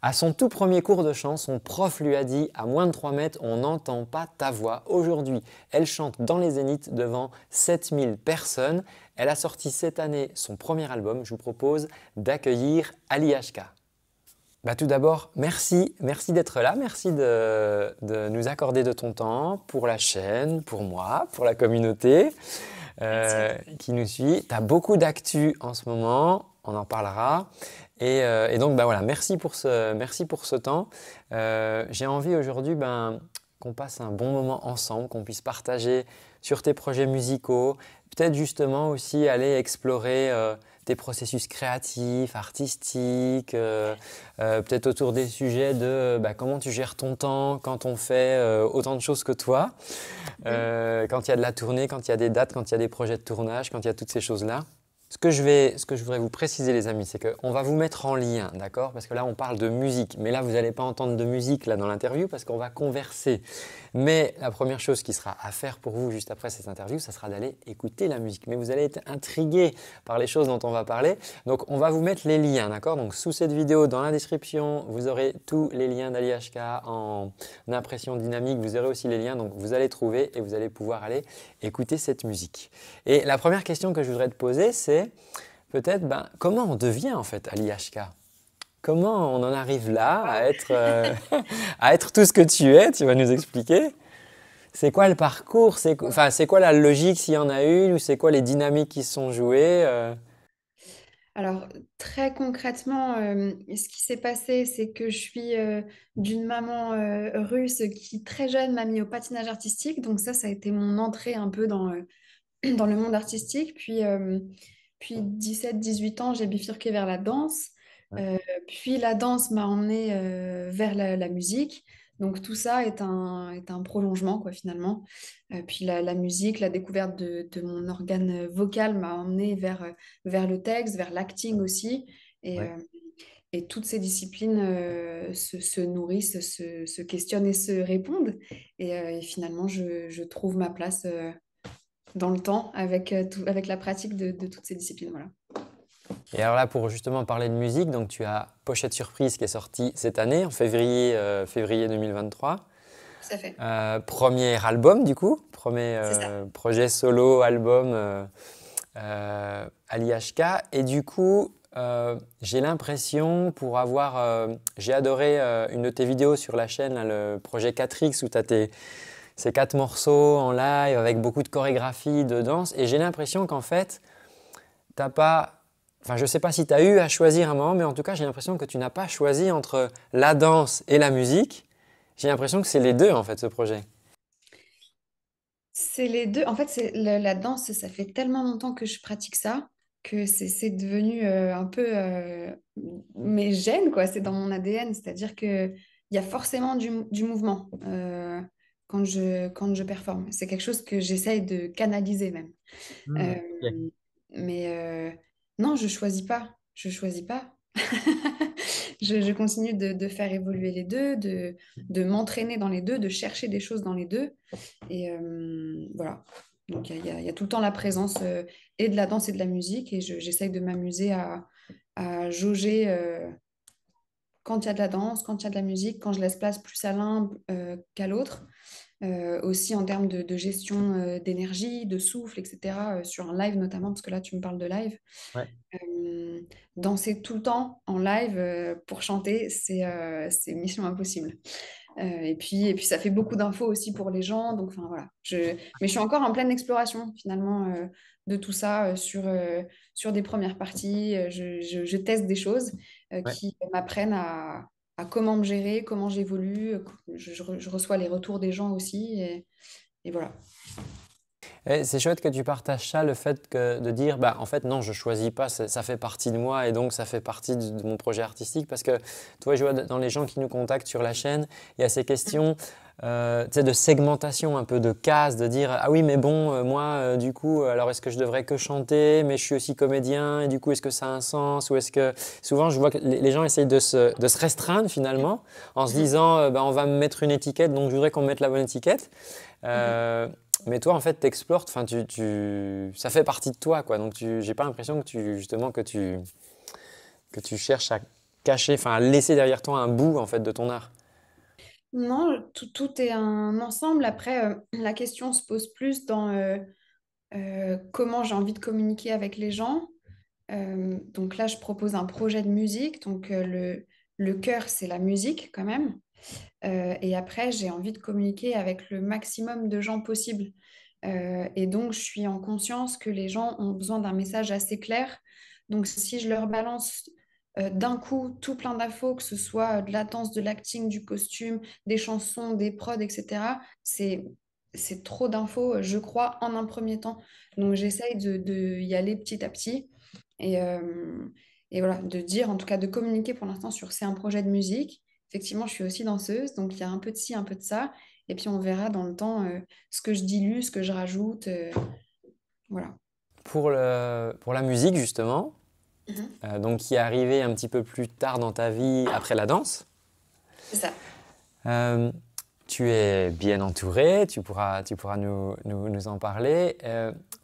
À son tout premier cours de chant, son prof lui a dit à moins de 3 mètres, on n'entend pas ta voix. Aujourd'hui, elle chante dans les zéniths devant 7000 personnes. Elle a sorti cette année son premier album. Je vous propose d'accueillir Ali bah, tout d'abord, merci, merci d'être là, merci de, nous accorder de ton temps pour la chaîne, pour moi, pour la communauté euh, qui nous suit. Tu as beaucoup d'actu en ce moment, on en parlera. Euh, et, donc, bah merci pour ce, temps. Euh, j'ai envie aujourd'hui ben, qu'on passe un bon moment ensemble, qu'on puisse partager sur tes projets musicaux, peut-être justement aussi aller explorer euh, tes processus créatifs, artistiques, peut-être autour des sujets de bah, comment tu gères ton temps quand on fait autant de choses que toi, quand il y a de la tournée, quand il y a des dates, quand il y a des projets de tournage, quand il y a toutes ces choses-là. Ce que, je voudrais vous préciser, les amis, c'est qu'on va vous mettre en lien, d'accord Parce que là, on parle de musique. Mais là, vous n'allez pas entendre de musique là dans l'interview parce qu'on va converser. Mais la première chose qui sera à faire pour vous juste après cette interview, ça sera d'aller écouter la musique. Mais vous allez être intrigué par les choses dont on va parler. Donc, on va vous mettre les liens, d'accord Donc, sous cette vidéo, dans la description, vous aurez tous les liens d'Ali en impression dynamique. Vous aurez aussi les liens. Donc, vous allez trouver et vous allez pouvoir aller écouter cette musique. Et la première question que je voudrais te poser, c'est peut-être ben, comment on devient en fait à l'IHK Comment on en arrive là à ah. être, euh, à être tout ce que tu es Tu vas nous expliquer. C'est quoi le parcours C'est enfin, quoi la logique s'il y en a une Ou c'est quoi les dynamiques qui se sont jouées euh Alors, très concrètement, euh, ce qui s'est passé, c'est que je suis d'une maman russe qui, très jeune, m'a mis au patinage artistique. Donc ça, ça a été mon entrée un peu dans, dans le monde artistique. Puis, puis 17-18 ans, j'ai bifurqué vers la danse. Euh, puis la danse m'a emmenée euh, vers la, musique. Donc tout ça est un, est un prolongement, quoi, finalement. Euh, puis la, musique, la découverte de, mon organe vocal m'a emmenée vers, vers le texte, vers l'acting aussi. Et, et, toutes ces disciplines se, nourrissent, se, questionnent et se répondent. Et, finalement, je, je, trouve ma place dans le temps avec, euh, avec la pratique de, toutes ces disciplines. Voilà. Et alors là, pour justement parler de musique, donc tu as Pochette Surprise qui est sortie cette année, en février, euh, février 2023. Ça fait. Euh, premier album, du coup, premier projet solo, album à l'IHK. Et du coup, j'ai l'impression, pour avoir. j'ai adoré une de tes vidéos sur la chaîne, le projet 4X, où tu as tes ces quatre morceaux en live avec beaucoup de chorégraphie, de danse. Et j'ai l'impression qu'en fait, t'as pas. Enfin, je sais pas si tu as eu à choisir un moment, mais en tout cas, j'ai l'impression que tu n'as pas choisi entre la danse et la musique. J'ai l'impression que c'est les deux, en fait, ce projet. C'est les deux. En fait, c'est la, danse, ça fait tellement longtemps que je pratique ça que c'est devenu euh, un peu euh, mes gènes, quoi. C'est dans mon ADN. C'est-à-dire qu'il y a forcément du, mouvement. Euh, quand je, quand je performe. C'est quelque chose que j'essaye de canaliser même. Hmm, euh, mais euh, non, je choisis pas. Je choisis pas. je, continue de, faire évoluer les deux, de, de m'entraîner dans les deux, de chercher des choses dans les deux. Et euh, voilà. Donc il y, a tout le temps la présence et de la danse et de la musique. Et j'essaye de m'amuser à, à, jauger euh, quand il y a de la danse, quand il y a de la musique, quand je laisse place plus à l'un euh, qu'à l'autre. Euh, aussi en termes de, gestion euh, d'énergie, de souffle, etc. sur un live notamment, parce que là tu me parles de live. danser tout le temps en live pour chanter, c'est mission impossible. et, puis, et puis ça fait beaucoup d'infos aussi pour les gens. Donc, voilà. Je... Mais je suis encore en pleine exploration finalement de tout ça sur, sur des premières parties. Je, je teste des choses. Euh, qui m'apprennent à, comment me gérer, comment j'évolue. Euh, je, reçois les retours des gens aussi. et voilà c'est chouette que tu partages ça, le fait de dire, bah, en fait, non, je choisis pas, ça fait partie de moi et donc ça fait partie de, mon projet artistique. Parce que, toi, je vois dans les gens qui nous contactent sur la chaîne, il y a ces questions. Euh, de segmentation, un peu de casse, de dire ah oui mais bon euh, moi euh, du coup alors est-ce que je devrais que chanter mais je suis aussi comédien et du coup est-ce que ça a un sens ou est-ce que souvent je vois que les gens essayent de se, restreindre finalement en se disant bah, on va me mettre une étiquette donc je voudrais qu'on me mette la bonne étiquette mais toi en fait t'explores enfin tu, tu, ça fait partie de toi quoi donc tu j'ai pas l'impression que tu justement que tu que tu cherches à cacher enfin à laisser derrière toi un bout en fait de ton art non tout, est un ensemble après euh, la question se pose plus dans euh, euh, comment j'ai envie de communiquer avec les gens donc là je propose un projet de musique donc le le cœur c'est la musique quand même euh, et après, j'ai envie de communiquer avec le maximum de gens possible. Euh, et donc, je suis en conscience que les gens ont besoin d'un message assez clair. Donc, si je leur balance euh, d'un coup tout plein d'infos, que ce soit de l'attente, de l'acting, du costume, des chansons, des prods, etc., c'est c'est trop d'infos, je crois, en un premier temps. Donc, j'essaye de, de, y aller petit à petit. Et, et, voilà, de dire, en tout cas, de communiquer pour l'instant sur c'est un projet de musique effectivement, je suis aussi danseuse, donc il y a un peu de ci, un peu de ça. Et puis on verra dans le temps euh, ce que je dilue, ce que je rajoute. Euh, voilà. Pour, la musique, justement, mhm. euh, donc qui est arrivée un petit peu plus tard dans ta vie après la danse. C'est ça. tu es bien entourée, tu pourras, nous en parler.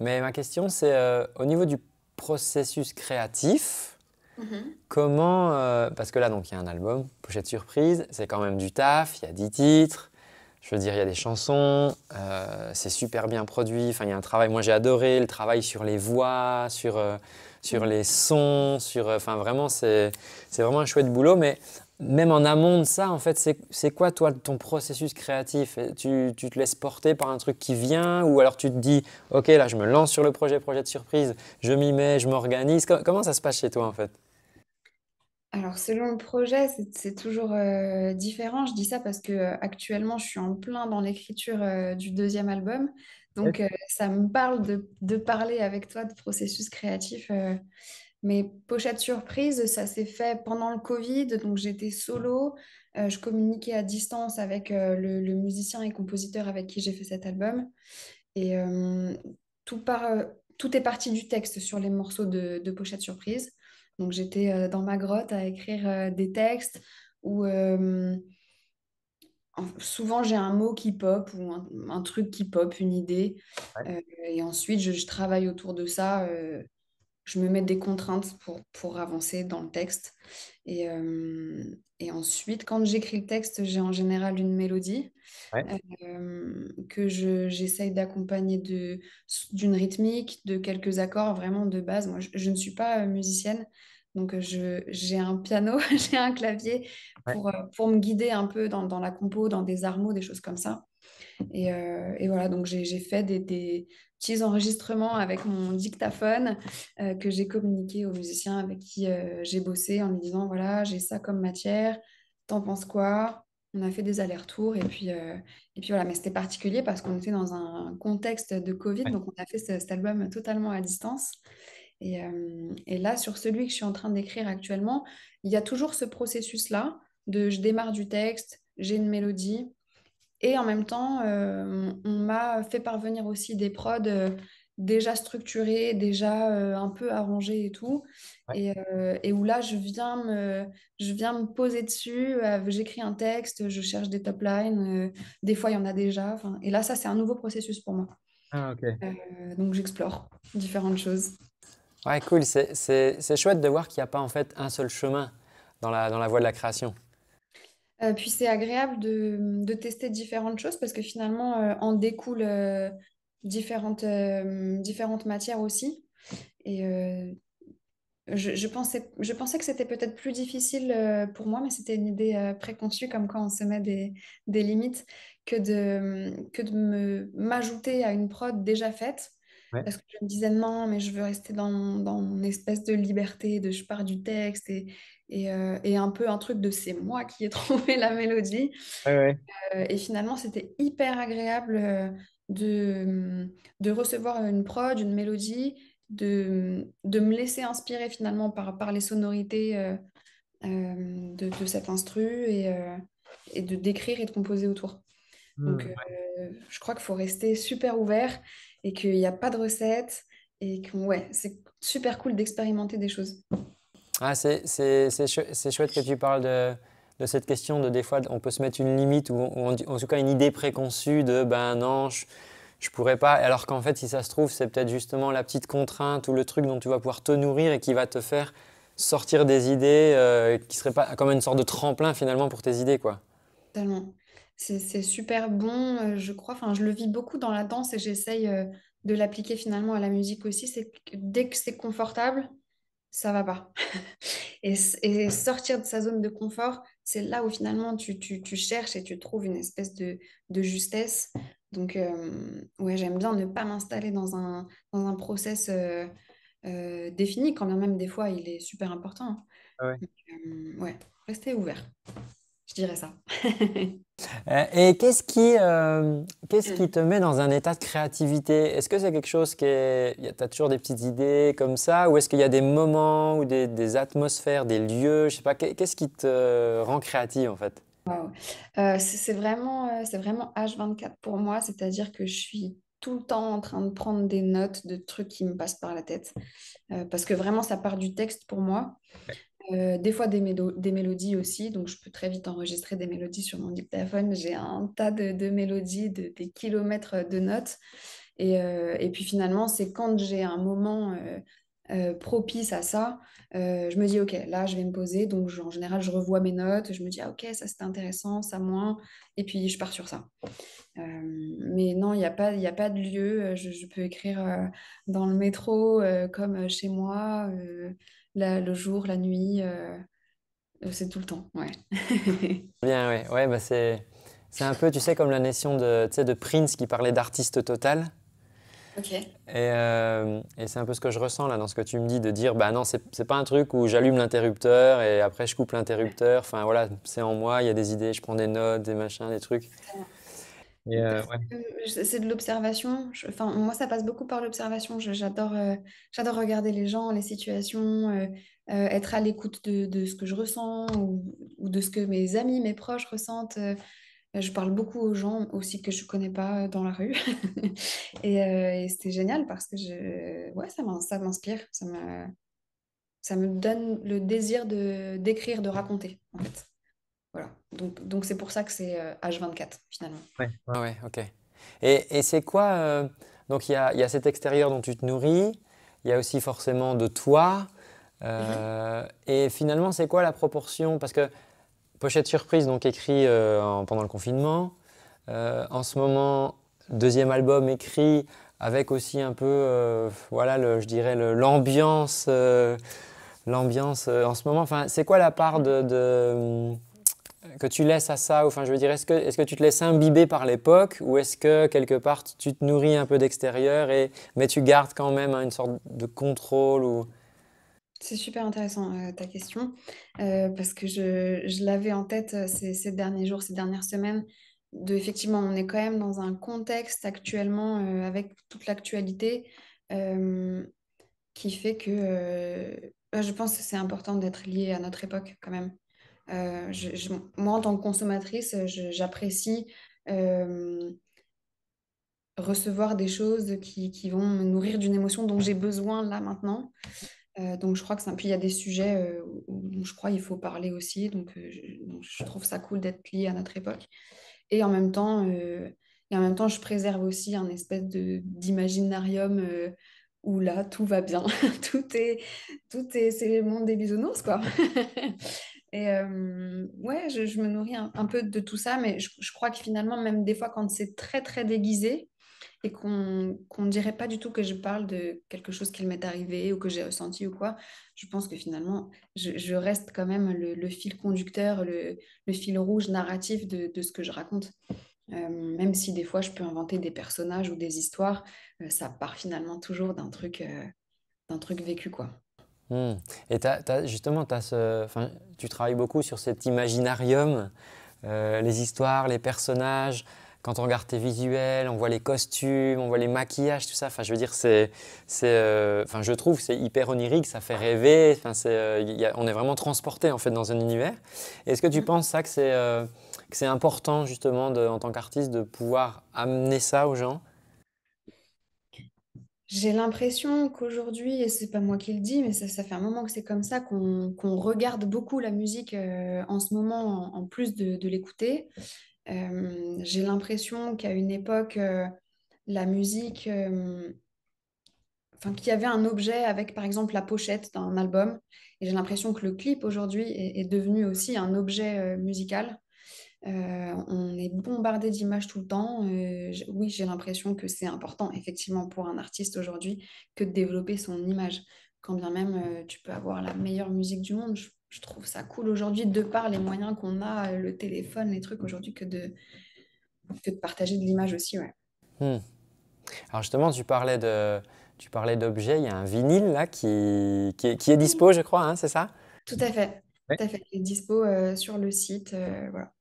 mais ma question, c'est au niveau du processus créatif, Mhm. Comment, euh, parce que là, donc, il y a un album, pochette surprise, c'est quand même du taf, il y a 10 titres, je veux dire, il y a des chansons, euh, c'est super bien produit, enfin, il y a un travail, moi j'ai adoré le travail sur les voix, sur, euh, mhm. les sons, sur, enfin, vraiment, c'est vraiment un chouette boulot, mais même en amont de ça, en fait, c'est quoi, toi, ton processus créatif tu, tu, te laisses porter par un truc qui vient ou alors tu te dis, OK, là, je me lance sur le projet, projet de surprise, je m'y mets, je m'organise. Comment ça se passe chez toi, en fait alors, selon le projet, c'est toujours euh, différent. Je dis ça parce que euh, actuellement, je suis en plein dans l'écriture euh, du deuxième album. Donc, ça me parle de, parler avec toi de processus créatif. mais pochette surprise, ça s'est fait pendant le Covid. Donc, j'étais solo. je communiquais à distance avec le, musicien et compositeur avec qui j'ai fait cet album. Et tout, est parti du texte sur les morceaux de, de pochette surprise. Donc j'étais euh, dans ma grotte à écrire euh, des textes où euh, souvent j'ai un mot qui pop ou un, truc qui pop, une idée. et ensuite, je, travaille autour de ça je me mets des contraintes pour, pour avancer dans le texte. Et, euh, et ensuite, quand j'écris le texte, j'ai en général une mélodie euh, que j'essaye d'accompagner de d'une rythmique, de quelques accords vraiment de base. Moi, je, ne suis pas euh, musicienne, donc j'ai un piano, j'ai un clavier pour, me guider un peu dans, la compo, dans des armo, des choses comme ça. Et, voilà, donc j'ai fait des, enregistrements avec mon dictaphone euh, que j'ai communiqué aux musiciens avec qui euh, j'ai bossé en lui disant voilà, j'ai ça comme matière, t'en penses quoi On a fait des allers-retours et puis, euh, et puis voilà. Mais c'était particulier parce qu'on était dans un contexte de Covid, donc on a fait cet album totalement à distance. Et, et, là, sur celui que je suis en train d'écrire actuellement, il y a toujours ce processus-là de je démarre du texte, j'ai une mélodie, et en même temps, euh, on m'a fait parvenir aussi des prods euh, déjà structurés, déjà euh, un peu arrangés et tout. Et, où là, je viens me, je viens me poser dessus, j'écris un texte, je cherche des top lines, des fois il y en a déjà. Et là, ça, c'est un nouveau processus pour moi. Ah, donc j'explore différentes choses. Ouais, cool. C'est chouette de voir qu'il n'y a pas en fait un seul chemin dans la, dans la voie de la création. Euh, puis c'est agréable de, tester différentes choses parce que finalement, euh, en découle euh, différentes, différentes matières aussi. Et je, pensais, je pensais que c'était peut-être plus difficile pour moi, mais c'était une idée préconçue, comme quand on se met des, des limites, que de, que de me, m'ajouter à une prod déjà faite parce que je me disais non, mais je veux rester dans, dans mon espèce de liberté, de je pars du texte et, et, euh, et un peu un truc de c'est moi qui ai trouvé la mélodie. Euh, et finalement, c'était hyper agréable euh, de, hum, de recevoir une prod, une mélodie, de, hum, de me laisser inspirer finalement par, par les sonorités de, de, cet instru et, et de décrire et de composer autour. Mmh, Donc, je crois qu'il faut rester super ouvert et qu'il n'y a pas de recette et que ouais, c'est super cool d'expérimenter des choses. Ah, c'est chouette que tu parles de, cette question de des fois on peut se mettre une limite ou, en, tout cas une idée préconçue de ben non, je, pourrais pas. Alors qu'en fait, si ça se trouve, c'est peut-être justement la petite contrainte ou le truc dont tu vas pouvoir te nourrir et qui va te faire sortir des idées euh, qui seraient pas comme une sorte de tremplin finalement pour tes idées quoi c'est super bon, euh, je crois. je le vis beaucoup dans la danse et j'essaye euh, de l'appliquer finalement à la musique aussi. C'est dès que c'est confortable, ça va pas. et, sortir de sa zone de confort, c'est là où finalement tu, cherches et tu trouves une espèce de, justesse. Donc, euh, j'aime bien ne pas m'installer dans un, dans process défini, quand même des fois il est super important. Hein. Ah rester ouvert. Je dirais ça. Euh, et qu'est-ce qui, euh, qu'est-ce euh. qui te met dans un état de créativité Est-ce que c'est quelque chose qui est... Tu as toujours des petites idées comme ça Ou est-ce qu'il y a des moments ou des, atmosphères, des lieux Je sais pas, qu'est-ce qui te rend créative en fait c'est vraiment, c'est vraiment H24 pour moi, c'est-à-dire que je suis tout le temps en train de prendre des notes de trucs qui me passent par la tête. parce que vraiment, ça part du texte pour moi. Euh, des fois des, mélodies aussi, donc je peux très vite enregistrer des mélodies sur mon dictaphone. J'ai un tas de, mélodies, des kilomètres de notes. Et, euh, et puis finalement, c'est quand j'ai un moment euh, propice à ça, je me dis, OK, là, je vais me poser. Donc en général, je revois mes notes, je me dis, ah, OK, ça c'est intéressant, ça moins. Et puis je pars sur ça. mais non, il n'y a, pas, a pas de lieu. Je, je peux écrire dans le métro, comme chez moi le jour, la nuit, euh, c'est tout le temps. Ouais. Bien, ouais. ouais bah, c'est, un peu, tu sais, comme la notion de, de Prince qui parlait d'artiste total. Ok. Et, euh, et c'est un peu ce que je ressens là dans ce que tu me dis de dire bah non, c'est pas un truc où j'allume l'interrupteur et après je coupe l'interrupteur. Enfin voilà, c'est en moi, il y a des idées, je prends des notes, des machins, des trucs. Euh, c'est de l'observation. Enfin, moi, ça passe beaucoup par l'observation. J'adore, euh, j'adore regarder les gens, les situations, euh, être à l'écoute de, ce que je ressens ou, de ce que mes amis, mes proches ressentent. Je parle beaucoup aux gens aussi que je ne connais pas dans la rue. et, c'était génial parce que je... ouais, ça m'inspire. Ça me... ça me donne le désir de d'écrire, de raconter, en fait. Voilà. Donc, donc c'est pour ça que c'est H24 euh, finalement. Ouais, ah ouais, ok. Et, et c'est quoi euh, Donc il y a, y a, cet extérieur dont tu te nourris, il y a aussi forcément de toi. Euh, mhm. Et finalement, c'est quoi la proportion Parce que Pochette Surprise, donc écrit pendant le confinement, en ce moment, deuxième album écrit avec aussi un peu, voilà, je dirais, l'ambiance l'ambiance en ce moment. Enfin, c'est quoi la part de que tu laisses à ça Enfin, je veux dire, est-ce que, est que tu te laisses imbiber par l'époque ou est-ce que quelque part tu te nourris un peu d'extérieur et mais tu gardes quand même hein, une sorte de contrôle ou C'est super intéressant euh, ta question euh, parce que je, l'avais en tête euh, ces, ces, derniers jours, ces dernières semaines. De, effectivement, on est quand même dans un contexte actuellement avec toute l'actualité qui fait que bah, je pense que c'est important d'être lié à notre époque quand même. Euh, je, moi, en tant que consommatrice, j'apprécie euh, recevoir des choses qui, qui, vont me nourrir d'une émotion dont j'ai besoin là maintenant. Euh, donc, je crois que ça. Puis, il y a des sujets où, je crois qu'il faut parler aussi. Donc je, trouve ça cool d'être lié à notre époque. Et en même temps, et en même temps je préserve aussi un espèce d'imaginarium où là, tout va bien. tout est. Tout est c'est le monde des bisounours, quoi. Et ouais, je, me nourris un, peu de tout ça, mais je, crois que finalement, même des fois, quand c'est très, très déguisé et qu'on ne dirait pas du tout que je parle de quelque chose qui m'est arrivé ou que j'ai ressenti ou quoi, je pense que finalement, je, reste quand même le, fil conducteur, le, fil rouge narratif de, ce que je raconte. même si des fois, je peux inventer des personnages ou des histoires, ça part finalement toujours d'un truc, d'un truc vécu, quoi. Hmm. Et justement, tu travailles beaucoup sur cet imaginarium, euh, les histoires, les personnages. Quand on regarde tes visuels, on voit les costumes, on voit les maquillages, tout ça. Enfin, je veux dire, c'est, euh, enfin, je trouve, c'est hyper onirique, ça fait rêver. Euh, on est vraiment transporté en fait dans un univers. Est-ce que tu mm. penses ça que c'est, que c'est important justement en tant qu'artiste de pouvoir amener ça aux gens? j'ai l'impression qu'aujourd'hui, et c'est pas moi qui le dis, mais ça, fait un moment que c'est comme ça, qu'on regarde beaucoup la musique euh, en ce moment, en, plus de, l'écouter. Euh, j'ai l'impression qu'à une époque, euh, la musique, enfin, qu'il y avait un objet avec, par exemple, la pochette d'un album. Et j'ai l'impression que le clip aujourd'hui est, devenu aussi un objet musical. Euh, on est bombardé d'images tout le temps. Euh, oui, j'ai l'impression que c'est important, effectivement, pour un artiste aujourd'hui, que de développer son image. Quand bien même euh, tu peux avoir la meilleure musique du monde, je, trouve ça cool aujourd'hui, de par les moyens qu'on a, le téléphone, les trucs aujourd'hui, que de, de partager de l'image aussi. Ouais. Hmm. Alors justement, tu parlais de, tu parlais d'objets. Il y a un vinyle là qui, qui, est, dispo, je crois, hein, c'est ça Tout à fait. Tout à fait. Il est dispo sur le site. voilà.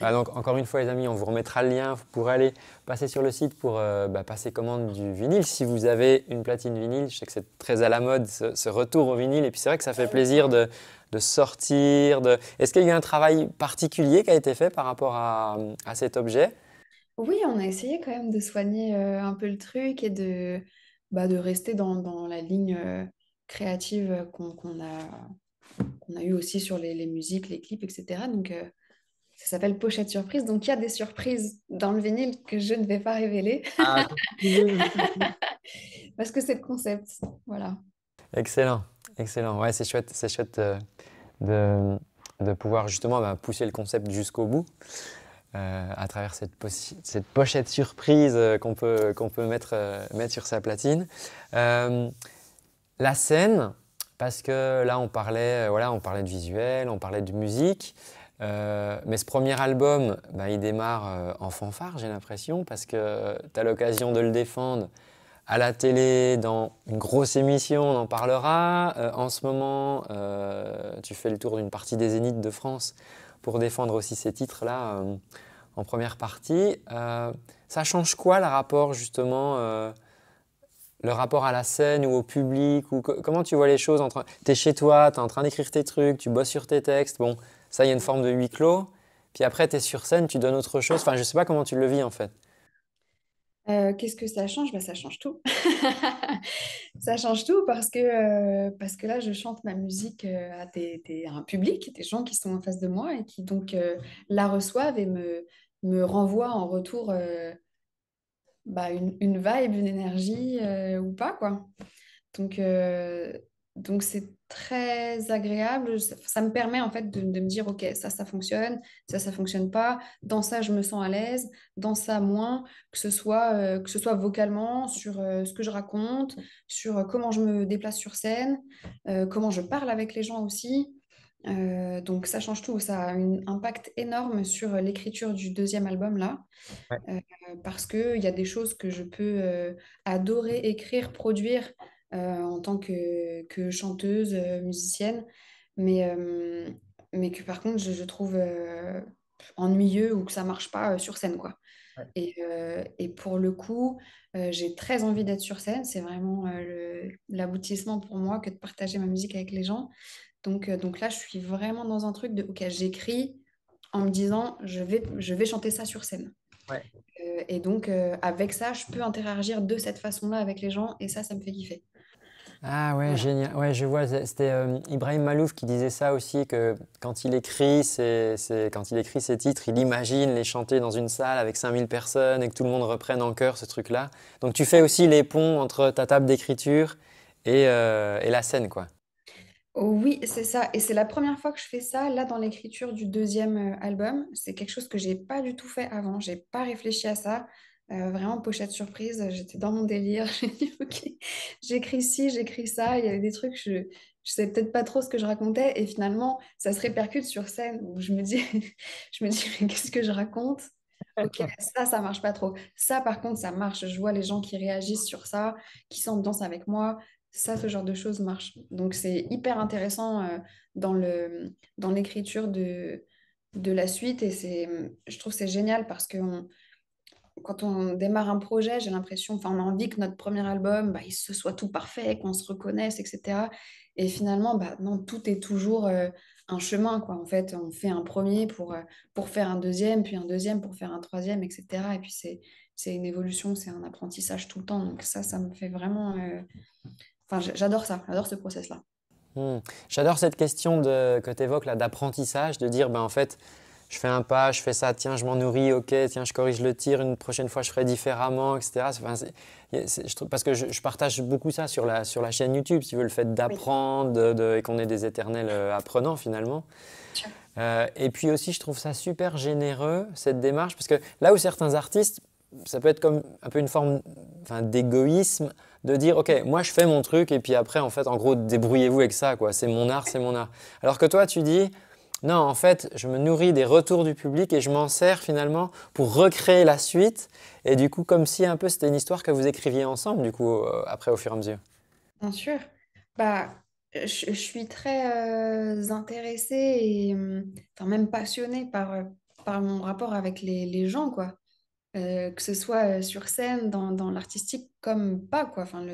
Ah, donc, encore une fois, les amis, on vous remettra le lien. Vous pourrez aller passer sur le site pour euh, bah, passer commande du vinyle. Si vous avez une platine vinyle, je sais que c'est très à la mode ce, retour au vinyle. Et puis c'est vrai que ça fait plaisir de, de sortir. Est-ce qu'il y a un travail particulier qui a été fait par rapport à, à cet objet Oui, on a essayé quand même de soigner euh, un peu le truc et de, bah, de rester dans, dans la ligne euh, créative qu'on a, qu'on a eue aussi sur les, les, musiques, les clips, etc. Donc ça s'appelle Pochette Surprise. Donc, il y a des surprises dans le vinyle que je ne vais pas révéler. Ah, parce que c'est le concept. Voilà. Excellent, excellent. Ouais, c'est chouette, c'est chouette euh, de, de, pouvoir justement bah, pousser le concept jusqu'au bout. Euh, à travers cette, cette pochette surprise euh, qu'on peut, qu'on peut mettre, mettre sur sa platine. la scène, parce que là on parlait, voilà, on parlait de visuel, on parlait de musique. Euh, mais ce premier album, bah, il démarre euh, en fanfare, j'ai l'impression, parce que tu as l'occasion de le défendre à la télé, dans une grosse émission, on en parlera. Euh, en ce moment, tu fais le tour d'une partie des Zéniths de France pour défendre aussi ces titres-là en première partie. ça change quoi le rapport, justement le rapport à la scène ou au public ou Comment tu vois les choses entre... Tu es chez toi, tu es en train d'écrire tes trucs, tu bosses sur tes textes. Bon, ça, il y a une forme de huis clos. Puis après, tu es sur scène, tu donnes autre chose. Enfin, je sais pas comment tu le vis en fait. Euh, qu'est-ce que ça change ben, Ça change tout. ça change tout parce que, euh, parce que là, je chante ma musique euh, à, des, des, un public, des gens qui sont en face de moi et qui donc la reçoivent et me, me renvoient en retour bah, une, une, vibe, une énergie ou pas. quoi. Donc, donc c'est très agréable. Ça, me permet en fait de, me dire ok ça ça fonctionne, ça ça fonctionne pas. Dans ça je me sens à l'aise, dans ça moins. Que ce soit euh, que ce soit vocalement sur euh, ce que je raconte, sur euh, comment je me déplace sur scène, comment je parle avec les gens aussi. donc ça change tout, ça a un impact énorme sur l'écriture du deuxième album là, parce qu'il y a des choses que je peux adorer écrire, produire, euh, en tant que, que, chanteuse, euh, musicienne, mais, euh, mais que par contre, je, trouve ennuyeux ou que ça marche pas sur scène, quoi. Et, et, pour le coup, j'ai très envie d'être sur scène. C'est vraiment l'aboutissement pour moi que de partager ma musique avec les gens. Donc, donc là, je suis vraiment dans un truc de OK, j'écris en me disant je vais, je vais chanter ça sur scène. et donc, avec ça, je peux interagir de cette façon-là avec les gens et ça, ça me fait kiffer. Ah ouais, génial. Ouais, je vois. C'était euh, Ibrahim Malouf qui disait ça aussi que quand il écrit ses, quand il écrit ses titres, il imagine les chanter dans une salle avec 5000 personnes et que tout le monde reprenne en chœur ce truc-là. Donc tu fais aussi les ponts entre ta table d'écriture et, euh, et la scène, quoi. Oui, c'est ça. Et c'est la première fois que je fais ça, là, dans l'écriture du deuxième euh, album. C'est quelque chose que n'ai pas du tout fait avant. Je n'ai pas réfléchi à ça. Euh, vraiment pochette surprise, j'étais dans mon délire, ok, j'écris ci, j'écris ça, il y avait des trucs, je ne savais peut-être pas trop ce que je racontais, et finalement ça se répercute sur scène où je me dis, je me dis mais qu'est-ce que je raconte Ok, ça, ça marche pas trop. Ça, par contre, ça marche. Je vois les gens qui réagissent sur ça, qui sont danse avec moi. Ça, ce genre de choses marche. Donc, c'est hyper intéressant euh, dans le dans l'écriture de, de la suite. Et je trouve c'est génial parce qu'on quand on démarre un projet, j'ai l'impression, enfin, on a envie que notre premier album, bah, il se soit tout parfait, qu'on se reconnaisse, etc. Et finalement, bah, non, tout est toujours euh, un chemin, quoi. En fait, on fait un premier pour, euh, pour faire un deuxième, puis un deuxième pour faire un troisième, etc. Et puis, c'est, une évolution, c'est un apprentissage tout le temps. Donc, ça, ça me fait vraiment. Euh, enfin, j'adore ça, j'adore ce process-là. Mmh. J'adore cette question de, que tu évoques là d'apprentissage, de dire, ben, en fait, je fais un pas, je fais ça, tiens, je m'en nourris, ok, tiens, je corrige le tir, une prochaine fois, je ferai différemment, etc. Enfin, parce que je, partage beaucoup ça sur la, sur la chaîne YouTube, si tu veux, le fait d'apprendre et qu'on est des éternels euh, apprenants finalement. Euh, et puis aussi, je trouve ça super généreux, cette démarche, parce que là où certains artistes, ça peut être comme un peu une forme d'égoïsme, de dire, OK, moi je fais mon truc, et puis après, en fait, en gros, débrouillez-vous avec ça, quoi. C'est mon art, c'est mon art. Alors que toi, tu dis, non, en fait, je me nourris des retours du public et je m'en sers finalement pour recréer la suite. Et du coup, comme si un peu c'était une histoire que vous écriviez ensemble, du coup, euh, après, au fur et à mesure. Bien sûr. Bah, je, suis très euh, intéressée et hum, enfin, même passionnée euh, par, mon rapport avec les, les gens, quoi. Euh, que ce soit euh, sur scène, dans, dans l'artistique, comme pas. Quoi. Enfin,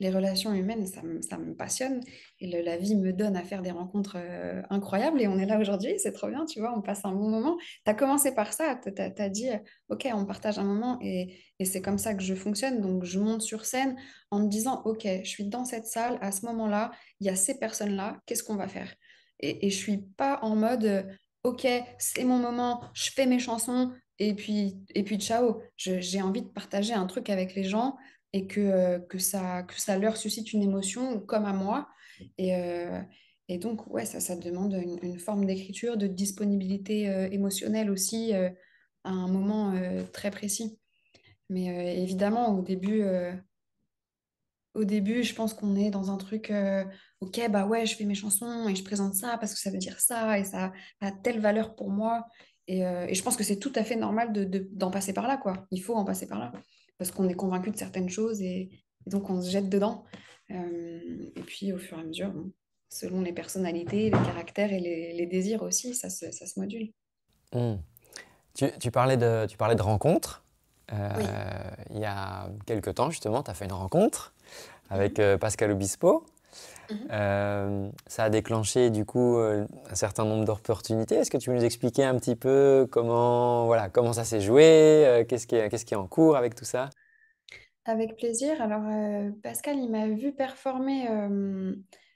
les relations humaines, ça, me passionne. Et la vie me donne à faire des rencontres euh, incroyables. Et on est là aujourd'hui, c'est trop bien, tu vois, on passe un bon moment. Tu as commencé par ça, tu as, dit, OK, on partage un moment et, c'est comme ça que je fonctionne. Donc, je monte sur scène en me disant, OK, je suis dans cette salle, à ce moment-là, il y a ces personnes-là, qu'est-ce qu'on va faire et, et je suis pas en mode, ok, c'est mon moment, je fais mes chansons, et puis, et puis ciao. J'ai envie de partager un truc avec les gens et que, euh, que, ça, que ça leur suscite une émotion comme à moi. Mmh. Et, euh, et donc, ouais, ça, ça demande une, forme d'écriture, de disponibilité euh, émotionnelle aussi à un moment très précis. Mais évidemment, au début, au début, je pense qu'on est dans un truc, ok, bah ouais, je fais mes chansons et je présente ça parce que ça veut dire ça et ça a telle valeur pour moi. Euh, et, je pense que c'est tout à fait normal d'en de, passer par là, quoi. Il faut en passer par là. Parce qu'on est convaincu de certaines choses et, donc on se jette dedans. Euh, et puis au fur et à mesure, selon les personnalités, les caractères et les, désirs aussi, ça se, ça se module. Hmm. Tu, parlais de, tu parlais de rencontres. Euh, il y a quelques temps, justement, tu as fait une rencontre avec mhm. Pascal Obispo. Mhm. Euh, ça a déclenché du coup euh, un certain nombre d'opportunités. Est-ce que tu peux nous expliquer un petit peu comment, voilà, comment ça s'est joué euh, Qu'est-ce qui, qu'est-ce qui, est en cours avec tout ça Avec plaisir. Alors, Pascal, il m'a vu performer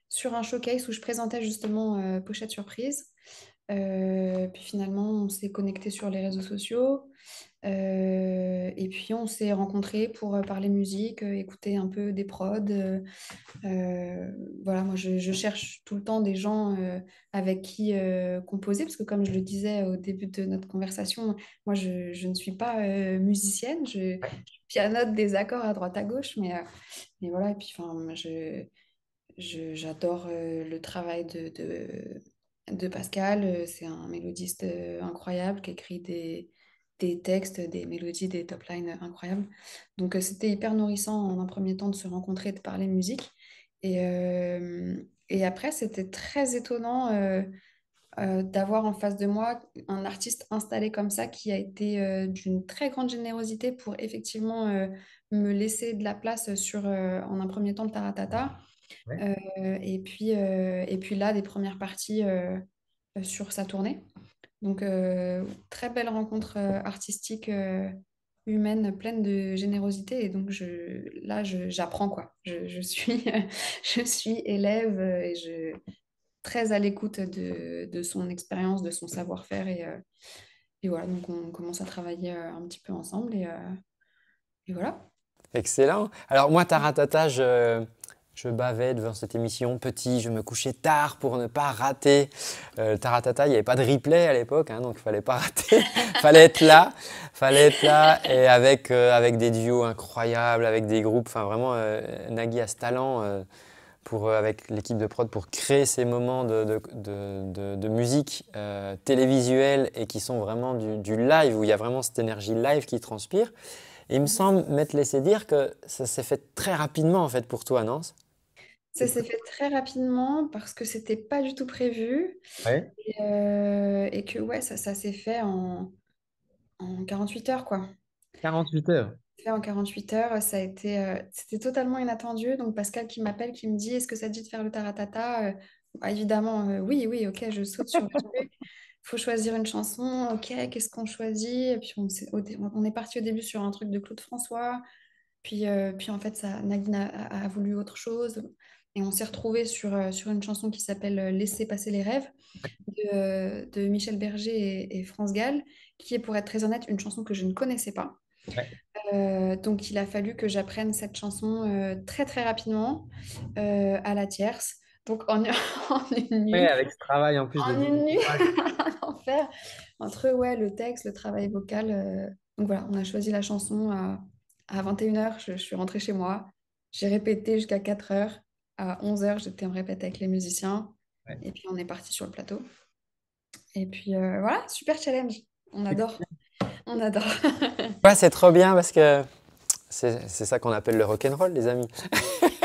sur un showcase où je présentais justement Pochette Surprise. puis finalement, on s'est connecté sur les réseaux sociaux. Euh, et puis on s'est rencontrés pour euh, parler musique, euh, écouter un peu des prods. voilà, moi je, cherche tout le temps des gens avec qui composer, parce que comme je le disais au début de notre conversation, moi je, ne suis pas musicienne, je, pianote des accords à droite à gauche, mais, mais voilà, et puis enfin, j'adore le travail de, de, de Pascal, c'est un mélodiste incroyable qui écrit des des textes, des mélodies, des top lines incroyables. Donc euh, c'était hyper nourrissant en un premier temps de se rencontrer, de parler musique. Euh, et, après, c'était très étonnant euh, d'avoir en face de moi un artiste installé comme ça qui a été d'une très grande générosité pour effectivement me laisser de la place sur, en un premier temps, le taratata. et puis là, des premières parties sur sa tournée. Donc, euh, très belle rencontre euh, artistique, euh, humaine, pleine de générosité. Et donc, je, là, j'apprends, quoi. Je, suis, je suis élève et je très à l'écoute de, son expérience, de son savoir-faire. Et, et, voilà, donc on commence à travailler un petit peu ensemble. Et, et voilà. Excellent. Alors, moi, Taratata, je je bavais devant cette émission petit, je me couchais tard pour ne pas rater. Tarata, euh, taratata, il n'y avait pas de replay à l'époque, hein, donc il fallait pas rater. fallait être là, fallait être là, et euh, avec, des duos incroyables, avec des groupes. Enfin, vraiment, euh, Nagui a ce talent pour, avec l'équipe de prod pour créer ces moments de, musique télévisuelle et qui sont vraiment du, live, où il y a vraiment cette énergie live qui transpire. il me semble m'être laissé dire que ça s'est fait très rapidement en fait pour toi, Nance. Ça s'est fait très rapidement parce que c'était pas du tout prévu. Euh, et, que ouais, ça, s'est fait en, 48 heures, quoi. 48 heures. Fait en 48 heures, ça a été, euh, c'était totalement inattendu. Donc Pascal qui m'appelle, qui me dit, est-ce que ça te dit de faire le taratata euh, bah, Évidemment, oui, oui, ok, je saute sur le truc. Faut choisir une chanson, ok, qu'est-ce qu'on choisit Et puis on, est, parti au début sur un truc de Claude François. Puis, puis en fait, ça, a voulu autre chose. Et on s'est retrouvés sur, euh, sur une chanson qui s'appelle euh, Laissez passer les rêves de, Michel Berger et, France Gall, qui est, pour être très honnête, une chanson que je ne connaissais pas. Euh, donc il a fallu que j'apprenne cette chanson très très rapidement à la tierce. Donc en, une nuit. avec ce travail en plus. En une nuit, en Entre ouais, le texte, le travail vocal. Donc voilà, on a choisi la chanson à, 21h. Je, suis rentrée chez moi. J'ai répété jusqu'à 4 h à 11h, j'étais en répète avec les musiciens. Et puis, on est parti sur le plateau. Et puis, euh, voilà, super challenge. On adore. On adore. ouais, c'est trop bien parce que c'est ça qu'on appelle le rock'n'roll, les amis.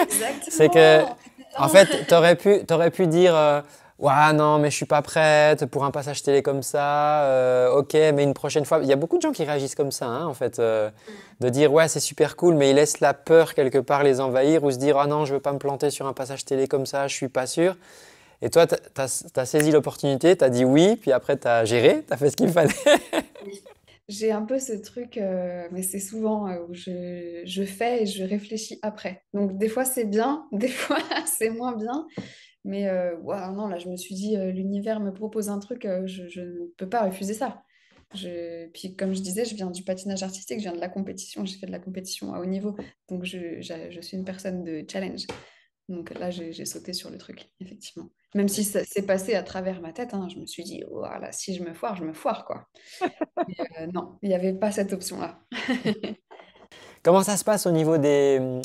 Exactement. c'est que, en fait, tu aurais, pu dire. Euh, « Ouais, non, mais je suis pas prête pour un passage télé comme ça. Euh, ok, mais une prochaine fois. Il y a beaucoup de gens qui réagissent comme ça, hein, en fait. Euh, de dire, ouais, c'est super cool, mais ils laissent la peur quelque part les envahir ou se dire, ah non, je ne veux pas me planter sur un passage télé comme ça, je suis pas sûr. Et toi, tu as, saisi l'opportunité, tu as dit oui, puis après, tu as géré, tu as fait ce qu'il fallait. J'ai un peu ce truc, euh, mais c'est souvent où je, je, fais et je réfléchis après. Donc, des fois, c'est bien, des fois, c'est moins bien. Mais euh, non, là, je me suis dit, euh, l'univers me propose un truc, euh, je, ne peux pas refuser ça. Puis comme je disais, je viens du patinage artistique, je viens de la compétition, j'ai fait de la compétition à haut niveau, donc je, suis une personne de challenge. Donc là, j'ai sauté sur le truc, effectivement. Même si ça s'est passé à travers ma tête, hein, je me suis dit, voilà, là si je me foire, je me foire, quoi. non, il n'y avait pas cette option-là. Comment ça se passe au niveau des,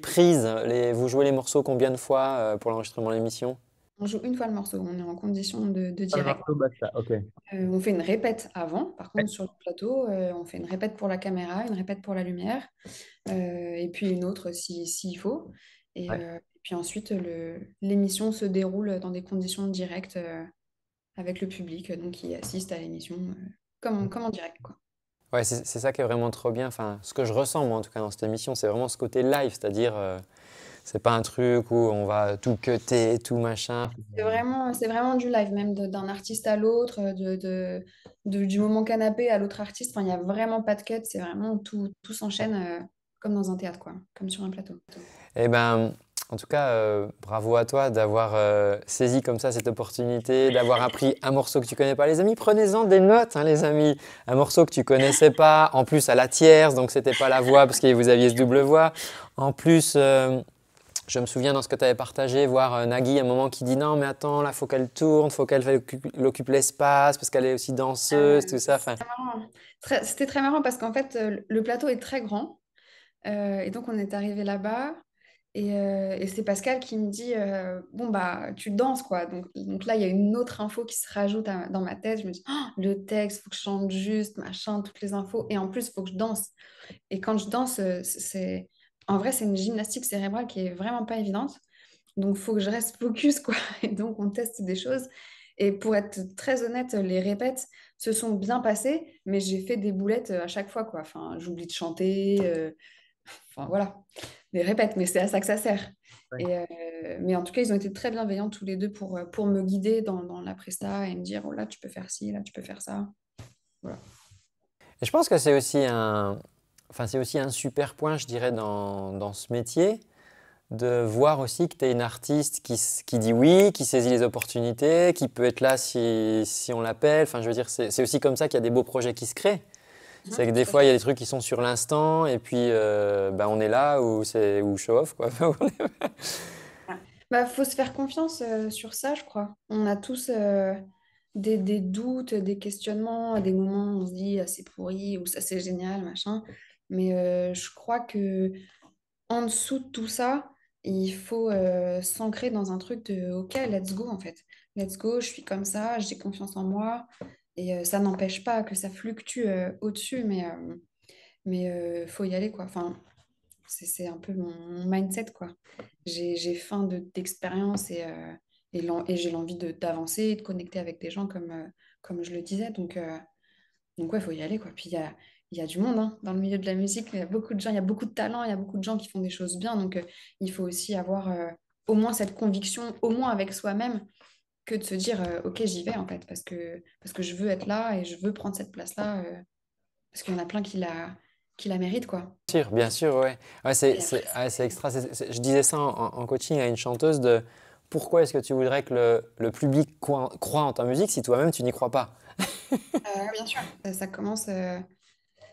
prises Vous jouez les morceaux combien de fois euh, pour l'enregistrement de l'émission on joue une fois le morceau, on est en condition de, ah, direct. Bah, euh, on fait une répète avant, par contre sur le plateau, euh, on fait une répète pour la caméra, une répète pour la lumière, et puis une autre s'il si faut. Et, puis ensuite, l'émission se déroule dans des conditions directes avec le public, donc qui assiste à l'émission comme, comme, en direct. Quoi. Ouais, c'est ça qui est vraiment trop bien. Enfin, ce que je ressens, moi, en tout cas, dans cette émission, c'est vraiment ce côté live, c'est-à-dire, euh, c'est pas un truc où on va tout cutter, tout machin. C'est vraiment, vraiment du live, même d'un artiste à l'autre, euh, de, du moment canapé à l'autre artiste. Enfin, il n'y a vraiment pas de cut, c'est vraiment tout, tout s'enchaîne euh, comme dans un théâtre, quoi, comme sur un plateau. Et eh ben, en tout cas, euh, bravo à toi d'avoir euh, saisi comme ça cette opportunité, d'avoir appris un morceau que tu connais pas. Les amis, prenez-en des notes, hein, les amis. Un morceau que tu connaissais pas, en plus à la tierce, donc c'était pas la voix parce que vous aviez ce double voix. En plus, euh, je me souviens dans ce que tu avais partagé, voir Nagui à un moment qui dit non mais attends, là faut qu'elle tourne, faut qu'elle occupe, l'espace parce qu'elle est aussi danseuse, ah, tout ça. C'était très marrant parce qu'en fait le plateau est très grand et donc on est arrivé là-bas. Euh, et, c'est Pascal qui me dit euh, Bon, bah, tu danses, quoi. Donc, donc là, il y a une autre info qui se rajoute dans ma tête. Je me dis oh, Le texte, faut que je chante juste, machin, toutes les infos. Et en plus, faut que je danse. Et quand je danse, euh, c'est. En vrai, c'est une gymnastique cérébrale qui est vraiment pas évidente. Donc, faut que je reste focus, quoi. Et donc, on teste des choses. Et pour être très honnête, les répètes se sont bien passées, mais j'ai fait des boulettes à chaque fois, quoi. Enfin, j'oublie de chanter. Enfin, voilà, mais répète mais c'est à ça que ça sert. Euh, mais en tout cas, ils ont été très bienveillants tous les deux pour, euh, pour me guider dans, dans la presta et me dire oh là, tu peux faire ci, là, tu peux faire ça. Voilà. Et je pense que c'est aussi un. Enfin, c'est aussi un super point, je dirais, dans, dans ce métier, de voir aussi que tu es une artiste qui, qui, dit oui, qui saisit les opportunités, qui peut être là si, si on l'appelle. Enfin, je veux dire, c'est aussi comme ça qu'il y a des beaux projets qui se créent. C'est que des fois, il y a des trucs qui sont sur l'instant et puis euh, bah, on est là ou c'est ou show off Il bah, faut se faire confiance euh, sur ça, je crois. On a tous euh, des, doutes, des questionnements, des moments où on se dit ah, c'est pourri ou ça c'est génial, machin. Mais je crois que en dessous de tout ça, il faut s'ancrer dans un truc de ok, let's go en fait. Let's go, je suis comme ça, j'ai confiance en moi, et ça n'empêche pas que ça fluctue au-dessus, mais mais faut y aller, quoi. Enfin, c'est un peu mon mindset, quoi. J'ai faim d'expérience et, et, et j'ai l'envie d'avancer de connecter avec des gens, comme, je le disais. Donc, donc ouais, faut y aller, quoi. Puis il y a, du monde hein, dans le milieu de la musique, il y a beaucoup de gens, il y a beaucoup de talents, il y a beaucoup de gens qui font des choses bien. Donc, il faut aussi avoir au moins cette conviction, au moins avec soi-même, que de se dire euh, ok j'y vais en fait parce que parce que je veux être là et je veux prendre cette place là euh, parce qu'il y en a plein qui la qui la méritent quoi. Bien sûr, bien sûr, ouais. c'est extra. je disais ça en, coaching à une chanteuse de pourquoi est-ce que tu voudrais que le, le public croit en ta musique si toi-même tu n'y crois pas euh, Bien sûr, ça, ça commence.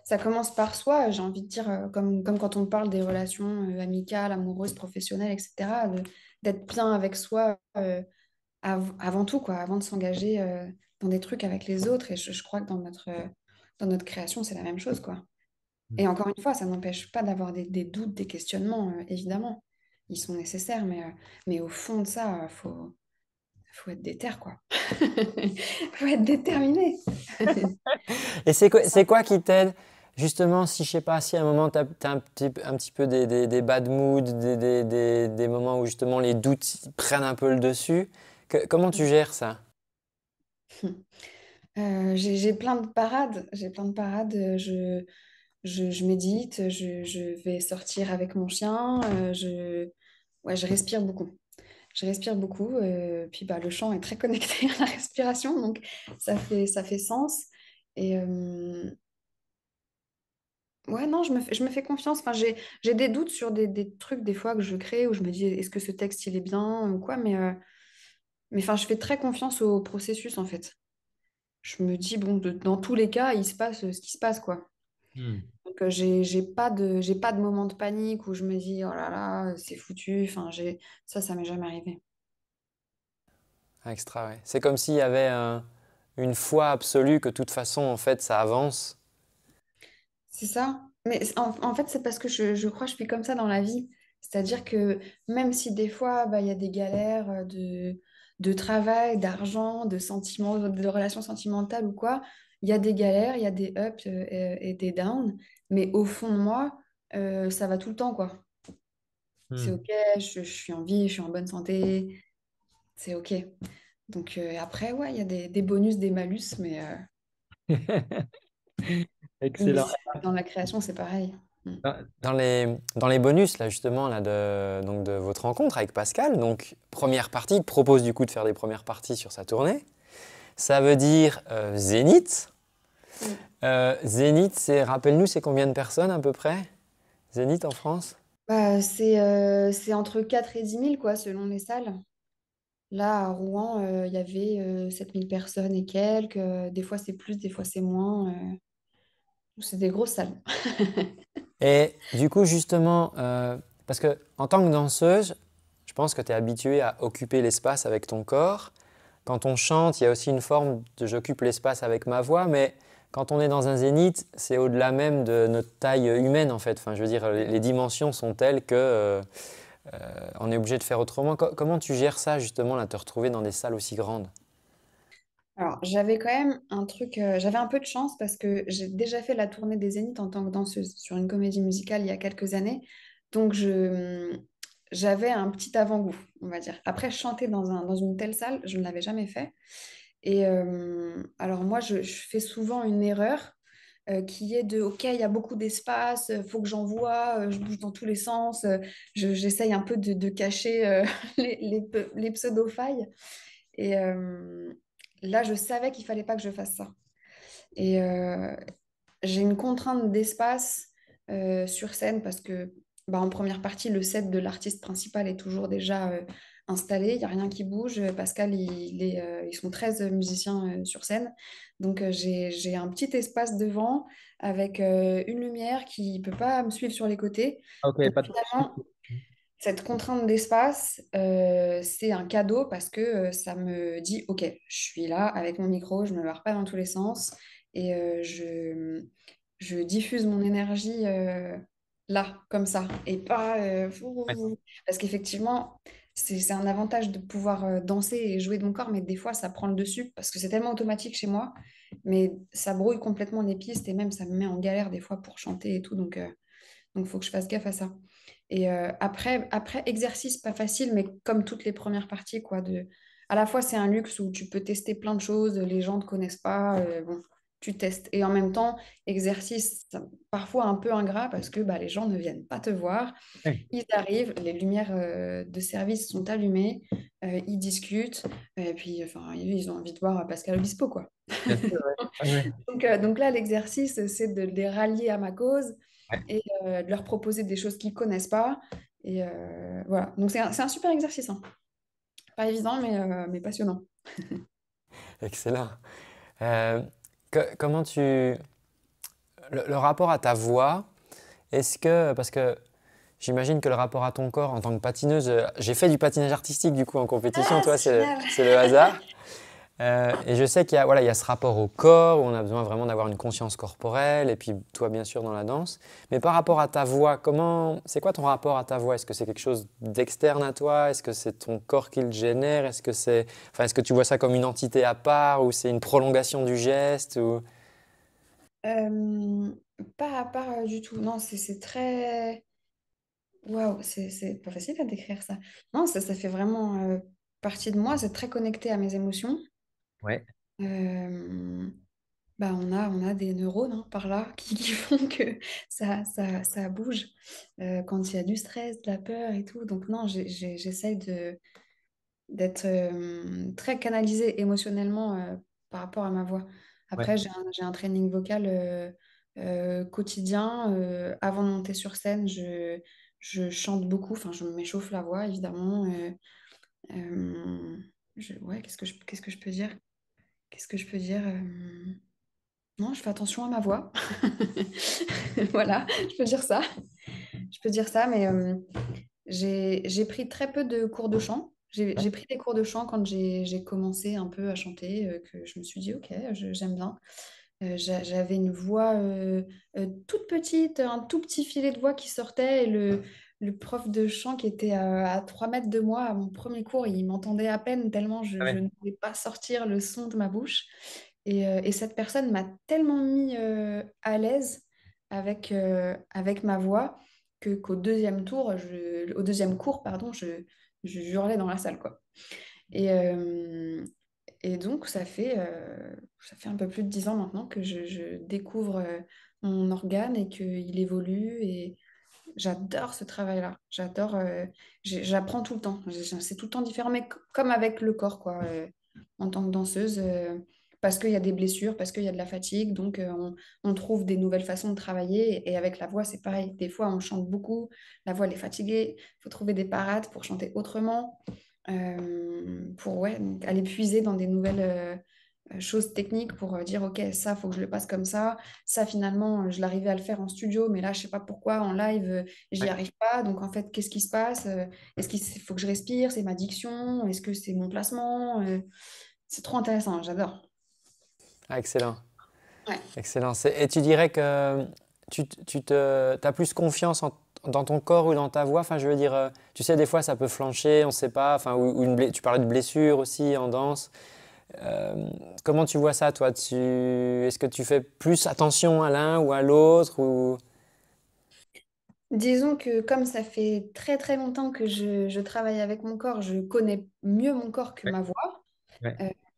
Ça commence par soi, j'ai envie de dire, comme, comme quand on parle des relations amicales, amoureuses, professionnelles, etc., d'être bien avec soi, avant tout, quoi, avant de s'engager euh, dans des trucs avec les autres. Et je, crois que dans notre, dans notre création, c'est la même chose, quoi. Et mm. encore une fois, ça n'empêche pas d'avoir des, doutes, des questionnements, euh, évidemment. Ils sont nécessaires, mais, euh, mais au fond de ça, il faut, faut être déter, quoi. faut être déterminé. Et c'est quoi, quoi qui t'aide Justement, si je sais pas, si à un moment tu as, un, petit, un petit peu des, des, des bad moods, des, moments où justement les doutes prennent un peu le dessus, comment tu gères ça euh, J'ai plein de parades. J'ai plein de parades. Euh, je, médite, je, vais sortir avec mon chien. Euh, je, je respire beaucoup. Je respire beaucoup. puis bah, le chant est très connecté à la respiration, donc ça fait, ça fait sens. Et. Ouais, non, je me, fais, confiance. Enfin, j'ai des doutes sur des, trucs des fois que je crée où je me dis est-ce que ce texte il est bien ou quoi, mais mais enfin, je fais très confiance au processus, en fait. Je me dis, bon, dans tous les cas, il se passe euh, ce qui se passe, quoi. Hmm. Donc, euh, j'ai pas de j'ai pas de moment de panique où je me dis, oh là là, c'est foutu. Enfin, j'ai ça, ça m'est jamais arrivé. Extra, ouais. C'est comme s'il y avait une foi absolue que de toute façon, en fait, ça avance. C'est ça. Mais en, en fait, c'est parce que je, je, crois que je suis comme ça dans la vie. C'est-à-dire que même si des fois, bah, il y a des galères euh, de, de travail, d'argent, de sentiments, de relations sentimentales ou quoi, il y a des galères, il y a des ups euh, et, des downs, mais au fond de moi, euh, ça va tout le temps, quoi. Hmm. C'est ok, je, suis en vie, je suis en bonne santé, c'est ok. Donc euh, après, ouais, il y a des, bonus, des malus, mais... Excellent. Dans la création, c'est pareil. Mm. Dans les, dans les bonus, là, justement, là, de, donc de votre rencontre avec Pascal, donc première partie, il propose du coup de faire des premières parties sur sa tournée. Ça veut dire euh, Zénith. Mm. Euh, Zénith, c'est, rappelle-nous, c'est combien de personnes à peu près Zénith en France bah, c'est, euh, c'est entre 4 et 10 000, quoi, selon les salles. Là, à Rouen, il y avait 7 000 personnes et quelques. Des fois, c'est plus, des fois, c'est moins c'est des grosses salles. et du coup, justement, euh, parce que en tant que danseuse, je pense que tu es habituée à occuper l'espace avec ton corps. Quand on chante, il y a aussi une forme de j'occupe l'espace avec ma voix, mais quand on est dans un zénith, c'est au-delà même de notre taille humaine en fait. je veux dire, les dimensions sont telles que euh, euh, on est obligé de faire autrement. comment tu gères ça justement, là, te retrouver dans des salles aussi grandes alors, j'avais quand même un truc, euh, j'avais un peu de chance parce que j'ai déjà fait la tournée des Zéniths en tant que danseuse sur une comédie musicale il y a quelques années. Donc, je, hum, j'avais un petit avant-goût, on va dire. Après, chanter dans, une telle salle, je ne l'avais jamais fait. Et hum, alors, moi, je, fais souvent une erreur euh, qui est de, OK, il y a beaucoup d'espace, il euh, faut que j'envoie, je bouge dans tous les sens, j'essaye un peu de, cacher les, les, pseudo-failles. Et, hum, là, je savais qu'il fallait pas que je fasse ça. Et euh, j'ai une contrainte d'espace euh, sur scène parce que, bah, en première partie, le set de l'artiste principal est toujours déjà euh, installé. Il n'y a rien qui bouge. Pascal, ils sont 13 musiciens sur scène. Donc, j'ai un petit espace devant avec une lumière qui ne peut pas me suivre sur les côtés. Ah, ok, pas de cette contrainte d'espace, euh, c'est un cadeau parce que euh, ça me dit, OK, je suis là avec mon micro, je ne me barre pas dans tous les sens et euh, je, diffuse mon énergie là, comme ça, et pas... Parce qu'effectivement, c'est un avantage de pouvoir danser et jouer de mon corps, mais des fois, ça prend le dessus parce que c'est tellement automatique chez moi, mais ça brouille complètement les pistes et même ça me met en galère des fois pour chanter et tout. Donc, donc, il faut que je fasse gaffe à ça. Et euh, après, après, exercice, pas facile, mais comme toutes les premières parties, quoi. De... À la fois, c'est un luxe où tu peux tester plein de choses, les gens ne te connaissent pas, euh, bon, tu testes. Et en même temps, exercice, parfois un peu ingrat parce que bah, les gens ne viennent pas te voir. Ils arrivent, les lumières euh, de service sont allumées, ils discutent, et puis enfin, ils ont envie de voir Pascal Obispo, quoi. donc, donc là, l'exercice, c'est de les rallier à ma cause et euh, de leur proposer des choses qu'ils ne connaissent pas. Et euh, voilà. Donc, c'est un, super exercice. Hein. Pas évident, mais, euh, mais passionnant. Excellent. comment tu. Le, rapport à ta voix, est-ce que. Parce que. J'imagine que le rapport à ton corps en tant que patineuse, j'ai fait du patinage artistique du coup en compétition, ah, toi c'est le hasard. Euh, et je sais qu'il y, a, voilà, il y a ce rapport au corps, où on a besoin vraiment d'avoir une conscience corporelle, et puis toi bien sûr dans la danse. Mais par rapport à ta voix, comment, c'est quoi ton rapport à ta voix Est-ce que c'est quelque chose d'externe à toi Est-ce que c'est ton corps qui le génère Est-ce que, c'est, enfin, est-ce que tu vois ça comme une entité à part, ou c'est une prolongation du geste ou... Euh, pas à part euh, du tout. Non, c'est, c'est très... Waouh, c'est, c'est pas facile à décrire ça. Non, ça, ça fait vraiment... partie de moi, c'est très connecté à mes émotions. Ouais. bah on, a, on a des neurones hein, par là qui, font que ça, bouge quand il y a du stress, de la peur et tout. Donc non, j'essaye de d'être très canalisée émotionnellement par rapport à ma voix. Après, j'ai un, training vocal quotidien. avant de monter sur scène, je, chante beaucoup, enfin je m'échauffe la voix évidemment. ouais, qu'est-ce que qu'est-ce que je peux dire Qu'est-ce que je peux dire Non, je fais attention à ma voix. voilà, je peux dire ça. Je peux dire ça, mais j'ai pris très peu de cours de chant. J'ai pris des cours de chant quand j'ai commencé un peu à chanter, que je me suis dit, ok, j'aime bien. Euh, j'avais une voix euh, toute petite, un tout petit filet de voix qui sortait et le, le prof de chant qui était euh, à, 3 mètres de moi à mon premier cours, il m'entendait à peine tellement je, ah ne pouvais pas sortir le son de ma bouche. Et, euh, cette personne m'a tellement mis euh, à l'aise avec, avec ma voix que qu'au deuxième tour, je, au deuxième cours, pardon, je, je hurlais dans la salle. Quoi. Et, et donc, ça fait, ça fait un peu plus de 10 ans maintenant que je, découvre mon organe et qu'il évolue et J'adore ce travail-là. J'adore. Euh, j'apprends tout le temps. C'est tout le temps différent, mais comme avec le corps, quoi. Euh, en tant que danseuse, euh, parce qu'il y a des blessures, parce qu'il y a de la fatigue, donc on, trouve des nouvelles façons de travailler. Et, avec la voix, c'est pareil. Des fois, on chante beaucoup. La voix, elle est fatiguée. Il faut trouver des parades pour chanter autrement, pour ouais, aller puiser dans des nouvelles euh, choses techniques pour euh, dire ok ça faut que je le passe comme ça ça finalement euh, je l'arrivais à le faire en studio mais là je sais pas pourquoi en live j'y arrive pas donc en fait qu'est-ce qui se passe est-ce qu'il faut que je respire c'est ma diction est-ce que c'est mon placement c'est trop intéressant j'adore ah, excellent excellent et tu dirais que tu, tu te, as plus confiance dans ton corps ou dans ta voix enfin je veux dire tu sais des fois ça peut flancher on sait pas enfin ou, tu parlais de blessure aussi en danse euh, comment tu vois ça, toi Est-ce que tu fais plus attention à l'un ou à l'autre ou... Disons que comme ça fait très très longtemps que je, travaille avec mon corps, je connais mieux mon corps que ma voix.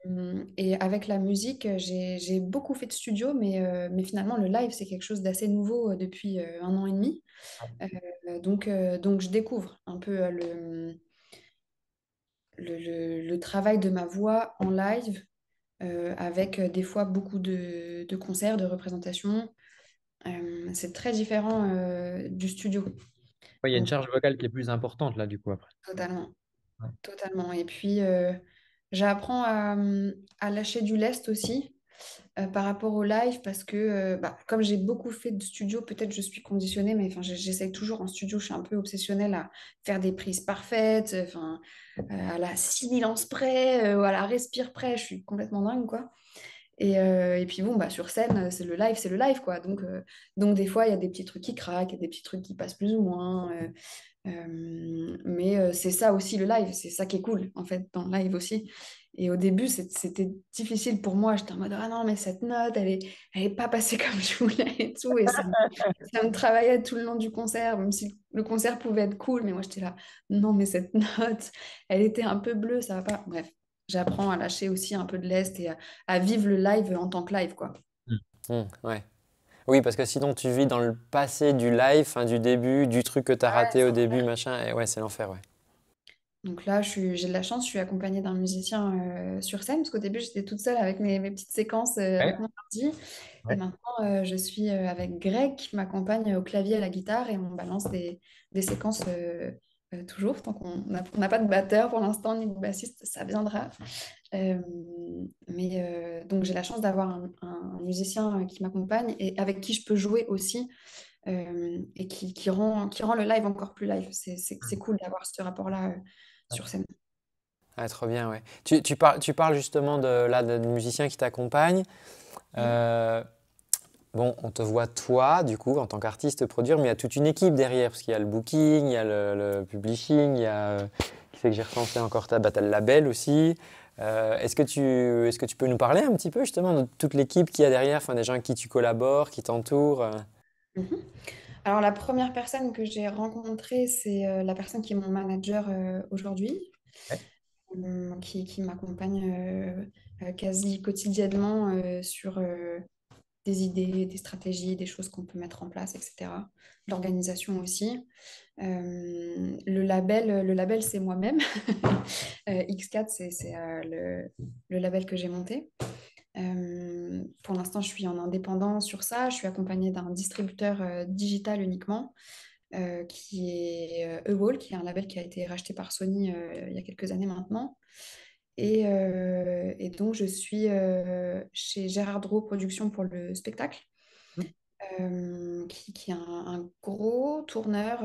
Euh, et avec la musique, j'ai beaucoup fait de studio, euh, mais, finalement le live, c'est quelque chose d'assez nouveau depuis un an et demi. Ah. donc, donc je découvre un peu le le, le, travail de ma voix en live, euh, avec euh, des fois beaucoup de, de concerts, de représentations. Euh, c'est très différent du studio. Il y a une charge vocale qui est plus importante là, du coup, après. Totalement. Totalement. Et puis, j'apprends à, lâcher du lest aussi. Euh, par rapport au live parce que, euh, bah, comme j'ai beaucoup fait de studio, peut-être je suis conditionnée, mais enfin, j'essaye toujours en studio, je suis un peu obsessionnelle à faire des prises parfaites, euh, enfin, à la silence près, ou à la respire près, je suis complètement dingue, quoi. Et, puis bon, bah, sur scène, c'est le live, c'est le live, quoi. Donc, donc des fois, il y a des petits trucs qui craquent, y a des petits trucs qui passent plus ou moins mais c'est ça aussi le live, c'est ça qui est cool en fait dans le live aussi. Et au début, c'était difficile pour moi. J'étais en mode Ah non, mais cette note, elle n'est elle est pas passée comme je voulais et tout. Et ça, me travaillait tout le long du concert, même si le concert pouvait être cool. Mais moi, j'étais là Non, mais cette note, elle était un peu bleue, ça va pas. Bref, j'apprends à lâcher aussi un peu de l'est et à, vivre le live en tant que live. quoi. Mmh. Mmh, ouais. Oui, parce que sinon tu vis dans le passé du live, hein, du début, du truc que tu as raté au début, machin, et ouais, c'est l'enfer, ouais. Donc là, j'ai de la chance, je suis accompagnée d'un musicien euh, sur scène, parce qu'au début, j'étais toute seule avec mes, petites séquences euh, Et maintenant, euh, je suis avec Greg qui m'accompagne au clavier et à la guitare, et on balance des, séquences toujours, Donc, on n'a pas de batteur pour l'instant, ni de bassiste, ça viendra. Euh, mais euh, donc j'ai la chance d'avoir un, musicien euh, qui m'accompagne et avec qui je peux jouer aussi et qui, qui, rend, qui rend le live encore plus live. C'est mmh. cool d'avoir ce rapport-là sur scène. Ah, trop bien, ouais. Tu, tu, tu parles justement de, là, de, musicien qui t'accompagne. Mmh. bon, on te voit toi, du coup, en tant qu'artiste produire, mais il y a toute une équipe derrière, parce qu'il y a le booking, il y a le, publishing, il y a... qui fait que j'ai recensé encore ta... Bah, le label aussi. Euh, est-ce, que tu, est-ce que tu peux nous parler un petit peu justement de toute l'équipe qu'il y a derrière, enfin, des gens avec qui tu collabores, qui t'entourent euh? mhm. Alors la première personne que j'ai rencontrée, c'est euh, la personne qui est mon manager aujourd'hui, qui, qui m'accompagne quasi quotidiennement sur des idées, des stratégies, des choses qu'on peut mettre en place, etc. L'organisation aussi. Euh, le label, le label c'est moi-même. Euh, X4, c'est euh, le, le, label que j'ai monté. pour l'instant, je suis en indépendance sur ça. Je suis accompagnée d'un distributeur digital uniquement, qui est Ewall, qui est un label qui a été racheté par Sony il y a quelques années maintenant. Euh, et, donc, je suis euh, chez Gérard Drouot Productions pour le spectacle, mmh. euh, qui, qui, est un, gros tourneur.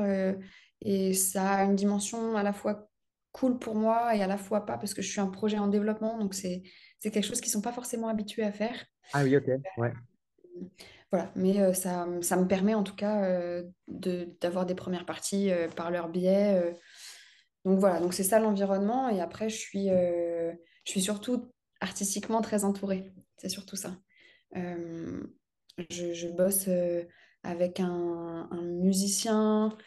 et ça a une dimension à la fois cool pour moi et à la fois pas, parce que je suis un projet en développement. Donc, c'est quelque chose qu'ils ne sont pas forcément habitués à faire. Ah oui, ok. Ouais. Voilà, mais ça, ça, me permet en tout cas d'avoir des premières parties par leur biais donc voilà, donc c'est ça l'environnement. Et après, je suis, euh, je suis surtout artistiquement très entourée. C'est surtout ça. Euh, je, bosse euh, avec un, musicien,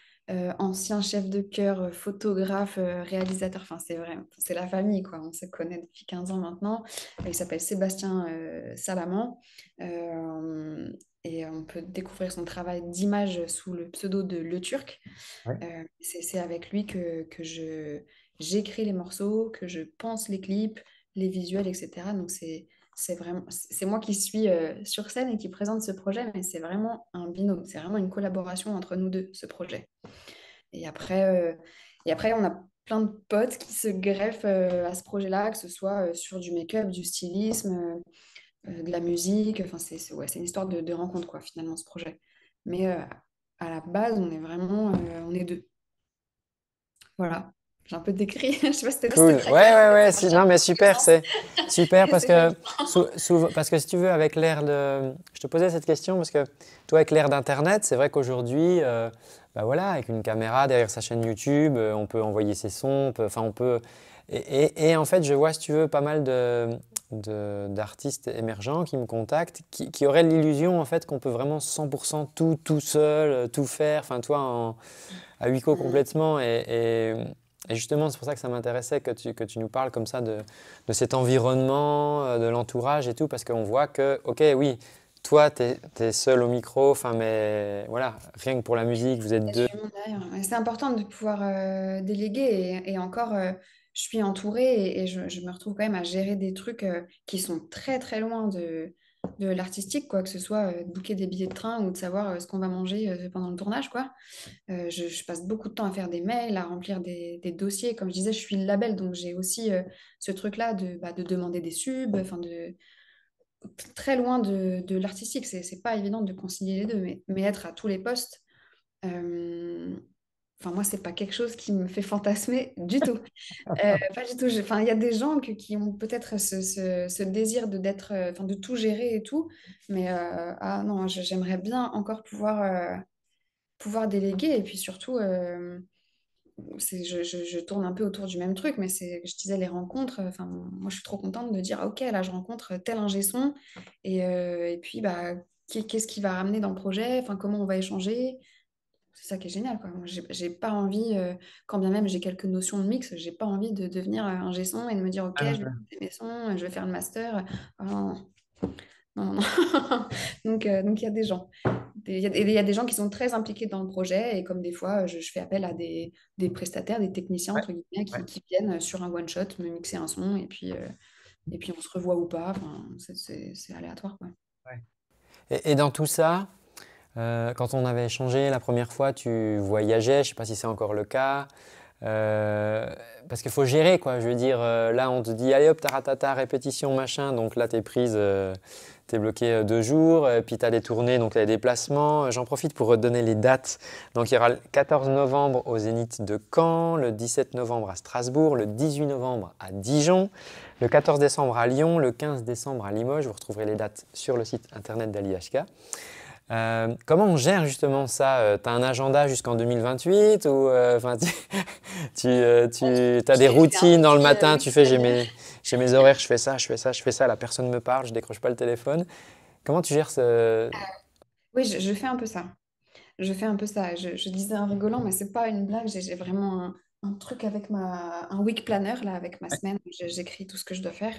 ancien chef de chœur, photographe, réalisateur. Enfin, c'est vrai, c'est la famille, quoi. On se connaît depuis 15 ans maintenant. Il s'appelle Sébastien euh, Salaman et on peut découvrir son travail d'image sous le pseudo de Le Turc. Euh, c'est avec lui que, que je j'écris les morceaux, que je pense les clips, les visuels, etc. Donc c'est c'est vraiment c'est moi qui suis euh, sur scène et qui présente ce projet, mais c'est vraiment un binôme, c'est vraiment une collaboration entre nous deux ce projet. Et après euh, et après on a plein de potes qui se greffent à ce projet-là, que ce soit sur du make-up, du stylisme euh, de la musique. Enfin, c'est ouais, une histoire de, rencontre, quoi, finalement, ce projet. Mais euh, à la base, on est vraiment, euh, on est deux. Voilà. J'ai un peu décrit. Je sais pas si cool. Ouais, ouais, ouais. non, mais super, c'est super parce que parce que si tu veux, avec l'air de, je te posais cette question parce que toi, avec l'air d'Internet, c'est vrai qu'aujourd'hui. bah voilà, avec une caméra derrière sa chaîne YouTube, on peut envoyer ses sons, enfin on, peut. et, en fait, je vois, si tu veux, pas mal de, d'artistes émergents qui me contactent, qui, qui auraient l'illusion en fait qu'on peut vraiment 100% tout, tout seul, euh, tout faire, enfin toi à huis clos mm. complètement. Et, et, justement, c'est pour ça que ça m'intéressait que tu, que tu nous parles comme ça de, de cet environnement, euh, de l'entourage et tout, parce qu'on voit que, ok, oui, toi, tu es, seul au micro, enfin, mais voilà, rien que pour la musique, vous êtes deux. C'est important de pouvoir euh, déléguer et, encore, je suis entourée et, je, me retrouve quand même à gérer des trucs euh, qui sont très très loin de, l'artistique, quoi, que ce soit euh, de booker des billets de train ou de savoir euh, ce qu'on va manger pendant le tournage. Quoi. Je, passe beaucoup de temps à faire des mails, à remplir des, dossiers. Comme je disais, je suis le label, donc j'ai aussi ce truc-là bah, de, demander des subs, enfin de très loin de, de l'artistique. C'est, c'est pas évident de concilier les deux, mais, être à tous les postes. Enfin, moi, n'est pas quelque chose qui me fait fantasmer du tout. Euh, pas du tout. il y a des gens qui ont peut-être ce, désir euh, de tout gérer et tout. Mais euh, ah non, j'aimerais bien encore pouvoir pouvoir déléguer et puis surtout. Je, tourne un peu autour du même truc, mais je disais les rencontres. moi, je suis trop contente de dire, ok, là, je rencontre tel ingé son, et, et puis, bah, qu'est-ce qui va ramener dans le projet comment on va échanger c'est ça qui est génial. Quoi. Moi, j'ai pas envie, euh, quand bien même j'ai quelques notions de mix, j'ai pas envie de devenir euh, un gesson et de me dire, OK, je vais faire mes sons, euh, je vais faire le master. non, non. donc, donc il y a des gens. Il y, y, a des gens qui sont très impliqués dans le projet et comme des fois, je, fais appel à des, des prestataires, des techniciens entre guillemets, qui, viennent sur un one shot me mixer un son et puis, et puis on se revoit ou pas. c'est aléatoire. Quoi. et, dans tout ça, euh, quand on avait échangé la première fois, tu voyageais, je ne sais pas si c'est encore le cas. Euh, parce qu'il faut gérer, quoi. Je veux dire, euh, là, on te dit, allez hop, taratata, répétition, machin. Donc là, t'es prise, t'es bloqué deux jours. Et puis as des tournées, donc as des déplacements. J'en profite pour redonner les dates. Donc il y aura le 14 novembre au Zénith de Caen, le 17 novembre à Strasbourg, le 18 novembre à Dijon, le 14 décembre à Lyon, le 15 décembre à Limoges. Vous retrouverez les dates sur le site internet d'Ali euh, comment on gère justement ça euh, Tu as un agenda jusqu'en 2028 ou euh, enfin tu, as des routines dans le matin, tu fais j'ai mes, horaires, je fais ça, je fais ça, je fais ça, la personne me parle, je décroche pas le téléphone. Comment tu gères ce... Oui, je, fais un peu ça. Je fais un peu ça. Je, disais un rigolant, mais c'est pas une blague, j'ai vraiment un, un truc avec ma, un week planner, là, avec ma semaine. J'écris tout ce que je dois faire.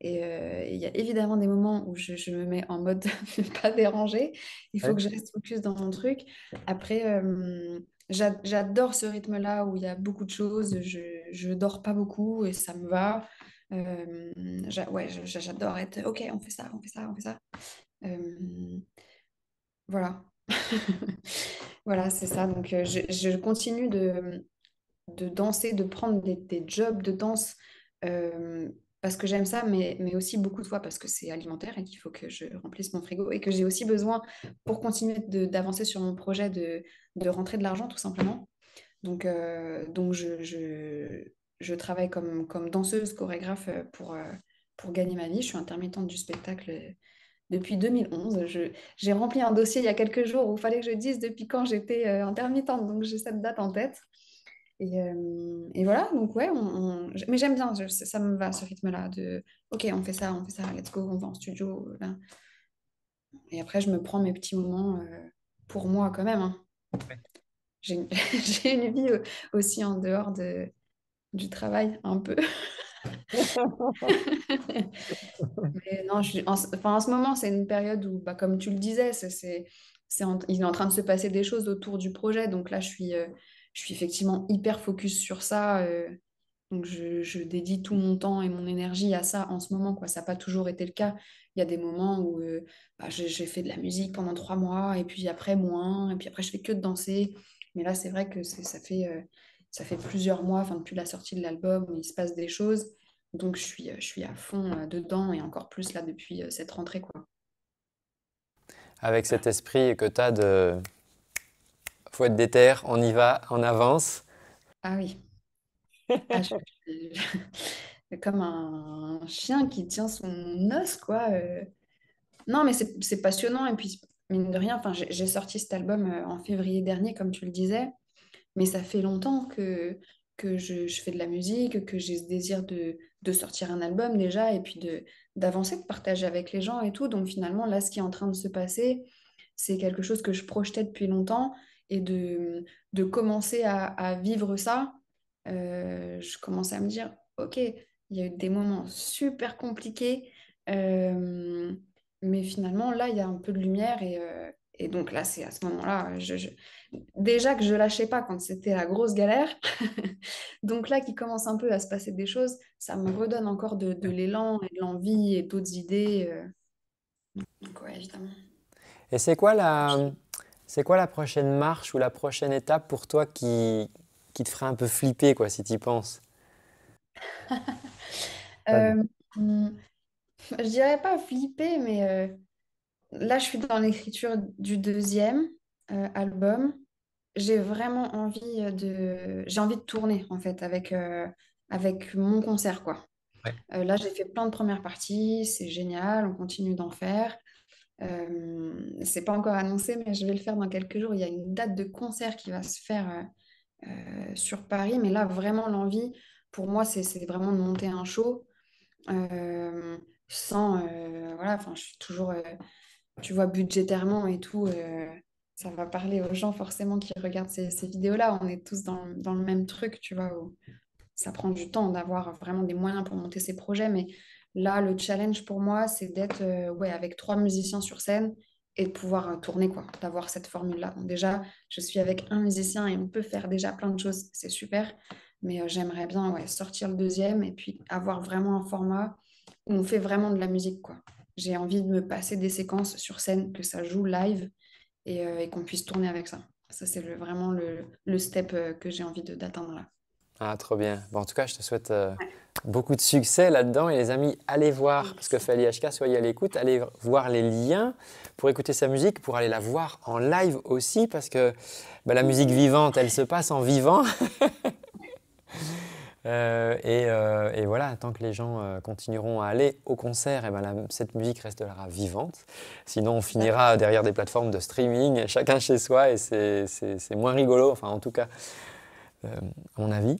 Et euh, il y a évidemment des moments où je, me mets en mode pas dérangé. Il faut que je reste focus dans mon truc. Après, j'adore ce rythme-là où il y a beaucoup de choses. Je, je dors pas beaucoup et ça me va. ouais, j'adore être OK, on fait ça, on fait ça, on fait ça. voilà. voilà, c'est ça. Donc, euh, je continue de de danser, de prendre des, jobs de danse euh, parce que j'aime ça, mais, aussi beaucoup de fois parce que c'est alimentaire et qu'il faut que je remplisse mon frigo et que j'ai aussi besoin pour continuer d'avancer sur mon projet de, rentrer de l'argent tout simplement. Donc, euh, donc je, je, travaille comme, comme danseuse, chorégraphe euh, pour, pour gagner ma vie. Je suis intermittente du spectacle depuis 2011. J'ai rempli un dossier il y a quelques jours où il fallait que je dise depuis quand j'étais intermittente, donc j'ai cette date en tête. Euh, et, voilà, donc ouais, mais j'aime bien, ça me va ce rythme-là de ok, on fait ça, on fait ça, let's go, on va en studio. Là. Et après, je me prends mes petits moments euh, pour moi quand même. Hein. J'ai une... vie aussi en dehors de... du travail, un peu. non, en... Enfin, en ce moment, c'est une période où, bah, comme tu le disais, c'est, il est en train de se passer des choses autour du projet. Donc là, je suis. Euh, je suis effectivement hyper focus sur ça. Euh, donc je, dédie tout mon temps et mon énergie à ça en ce moment. Quoi. Ça n'a pas toujours été le cas. Il y a des moments où euh, bah, j'ai fait de la musique pendant trois mois et puis après moins, et puis après je fais que de danser. Mais là, c'est vrai que ça fait, euh, ça fait plusieurs mois, depuis la sortie de l'album, où il se passe des choses. Donc je suis, je suis à fond dedans et encore plus là depuis cette rentrée. Quoi. Avec cet esprit que tu as de, faut être déter, on y va, on avance. Ah oui. Ah, comme un chien qui tient son os, quoi. Euh. Non, mais c'est passionnant. Et puis, mine de rien, j'ai sorti cet album euh, en février dernier, comme tu le disais. Mais ça fait longtemps que, que je, fais de la musique, que j'ai ce désir de, sortir un album déjà, et puis d'avancer, de, partager avec les gens et tout. Donc, finalement, là, ce qui est en train de se passer, c'est quelque chose que je projetais depuis longtemps et de, de commencer à, vivre ça, euh, je commençais à me dire, ok, il y a eu des moments super compliqués, euh, mais finalement, là, il y a un peu de lumière et, euh, et donc là, c'est à ce moment-là, je, déjà que je lâchais pas quand c'était la grosse galère. donc là, qui commence un peu à se passer des choses, ça me redonne encore de, l'élan et de l'envie et d'autres idées. Donc ouais, évidemment. Et c'est quoi la, c'est quoi la prochaine marche ou la prochaine étape pour toi qui, qui te ferait un peu flipper, quoi, si tu y penses euh, Je dirais pas flipper, mais euh, là, je suis dans l'écriture du deuxième euh, album. J'ai vraiment envie euh, de... J'ai envie de tourner, en fait, avec, avec mon concert, quoi. là, j'ai fait plein de premières parties, c'est génial, on continue d'en faire. Euh, c'est pas encore annoncé, mais je vais le faire dans quelques jours. Il y a une date de concert qui va se faire euh, euh, sur Paris, mais là, vraiment, l'envie, pour moi, c'est vraiment de monter un show sans. voilà, enfin, je suis toujours. tu vois, budgétairement et tout, ça va parler aux gens forcément qui regardent ces, vidéos-là. On est tous dans, le même truc, tu vois. ça prend du temps d'avoir vraiment des moyens pour monter ces projets, mais Là, le challenge pour moi, c'est d'être euh, ouais, avec trois musiciens sur scène et de pouvoir euh, tourner, quoi, d'avoir cette formule-là. déjà, je suis avec un musicien et on peut faire déjà plein de choses, c'est super. Mais euh, j'aimerais bien ouais, sortir le deuxième et puis avoir vraiment un format où on fait vraiment de la musique, quoi. J'ai envie de me passer des séquences sur scène, que ça joue live et, qu'on puisse tourner avec ça. Ça, c'est vraiment le, le step que j'ai envie d'atteindre là. Ah, trop bien. Bon, en tout cas, je te souhaite euh, beaucoup de succès là-dedans. Et les amis, allez voir, ce parce que fait HK, soyez à l'écoute, allez voir les liens pour écouter sa musique, pour aller la voir en live aussi, parce que bah, la musique vivante, elle se passe en vivant. Euh, euh, et, voilà, tant que les gens continueront à aller au concert, et ben, cette musique restera vivante. Sinon, on finira derrière des plateformes de streaming, chacun chez soi, et c'est moins rigolo. Enfin, en tout cas, euh, à mon avis.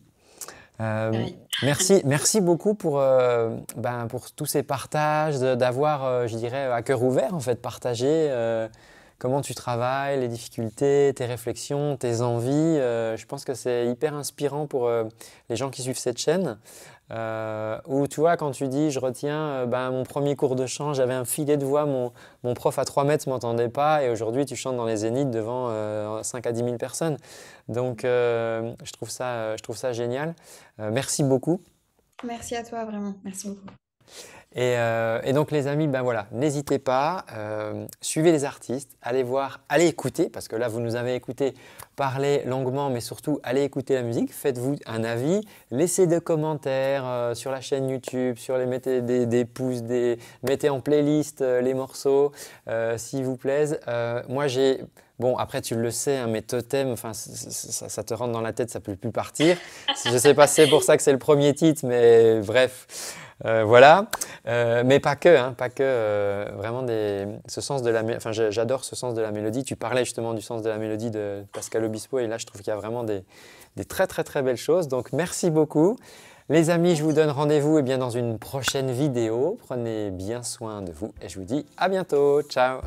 Euh, merci, merci beaucoup pour, euh, ben, pour tous ces partages, d'avoir, je dirais, à cœur ouvert, en fait, partagé comment tu travailles, les difficultés, tes réflexions, tes envies. je pense que c'est hyper inspirant pour les gens qui suivent cette chaîne. Euh, ou tu vois, quand tu dis, je retiens, euh, ben, mon premier cours de chant, j'avais un filet de voix, mon, prof à 3 mètres ne m'entendait pas, et aujourd'hui tu chantes dans les zéniths devant 5 euh, à 10 000 personnes. Donc je, trouve ça, je trouve ça génial. merci beaucoup. Merci à toi, vraiment. Merci beaucoup. Euh, et, donc les amis, ben voilà, n'hésitez pas, euh, suivez les artistes, allez voir, allez écouter, parce que là vous nous avez écouté parler longuement, mais surtout allez écouter la musique, faites-vous un avis, laissez des commentaires euh, sur la chaîne YouTube, sur les mettez des, pouces, des, mettez en playlist les morceaux s'il vous plaisent. moi j'ai Bon, après, tu le sais, hein, mes totems, enfin, ça, ça, te rentre dans la tête, ça ne peut plus partir. Je ne sais pas c'est pour ça que c'est le premier titre, mais bref. Euh, voilà, euh, mais pas que, hein, pas que. Euh, vraiment ce sens de la, enfin, j'adore ce sens de la mélodie. Tu parlais justement du sens de la mélodie de Pascal Obispo, et là, je trouve qu'il y a vraiment des, très très très belles choses. Donc, merci beaucoup, les amis. Je vous donne rendez-vous, et eh bien dans une prochaine vidéo. Prenez bien soin de vous, et je vous dis à bientôt. Ciao.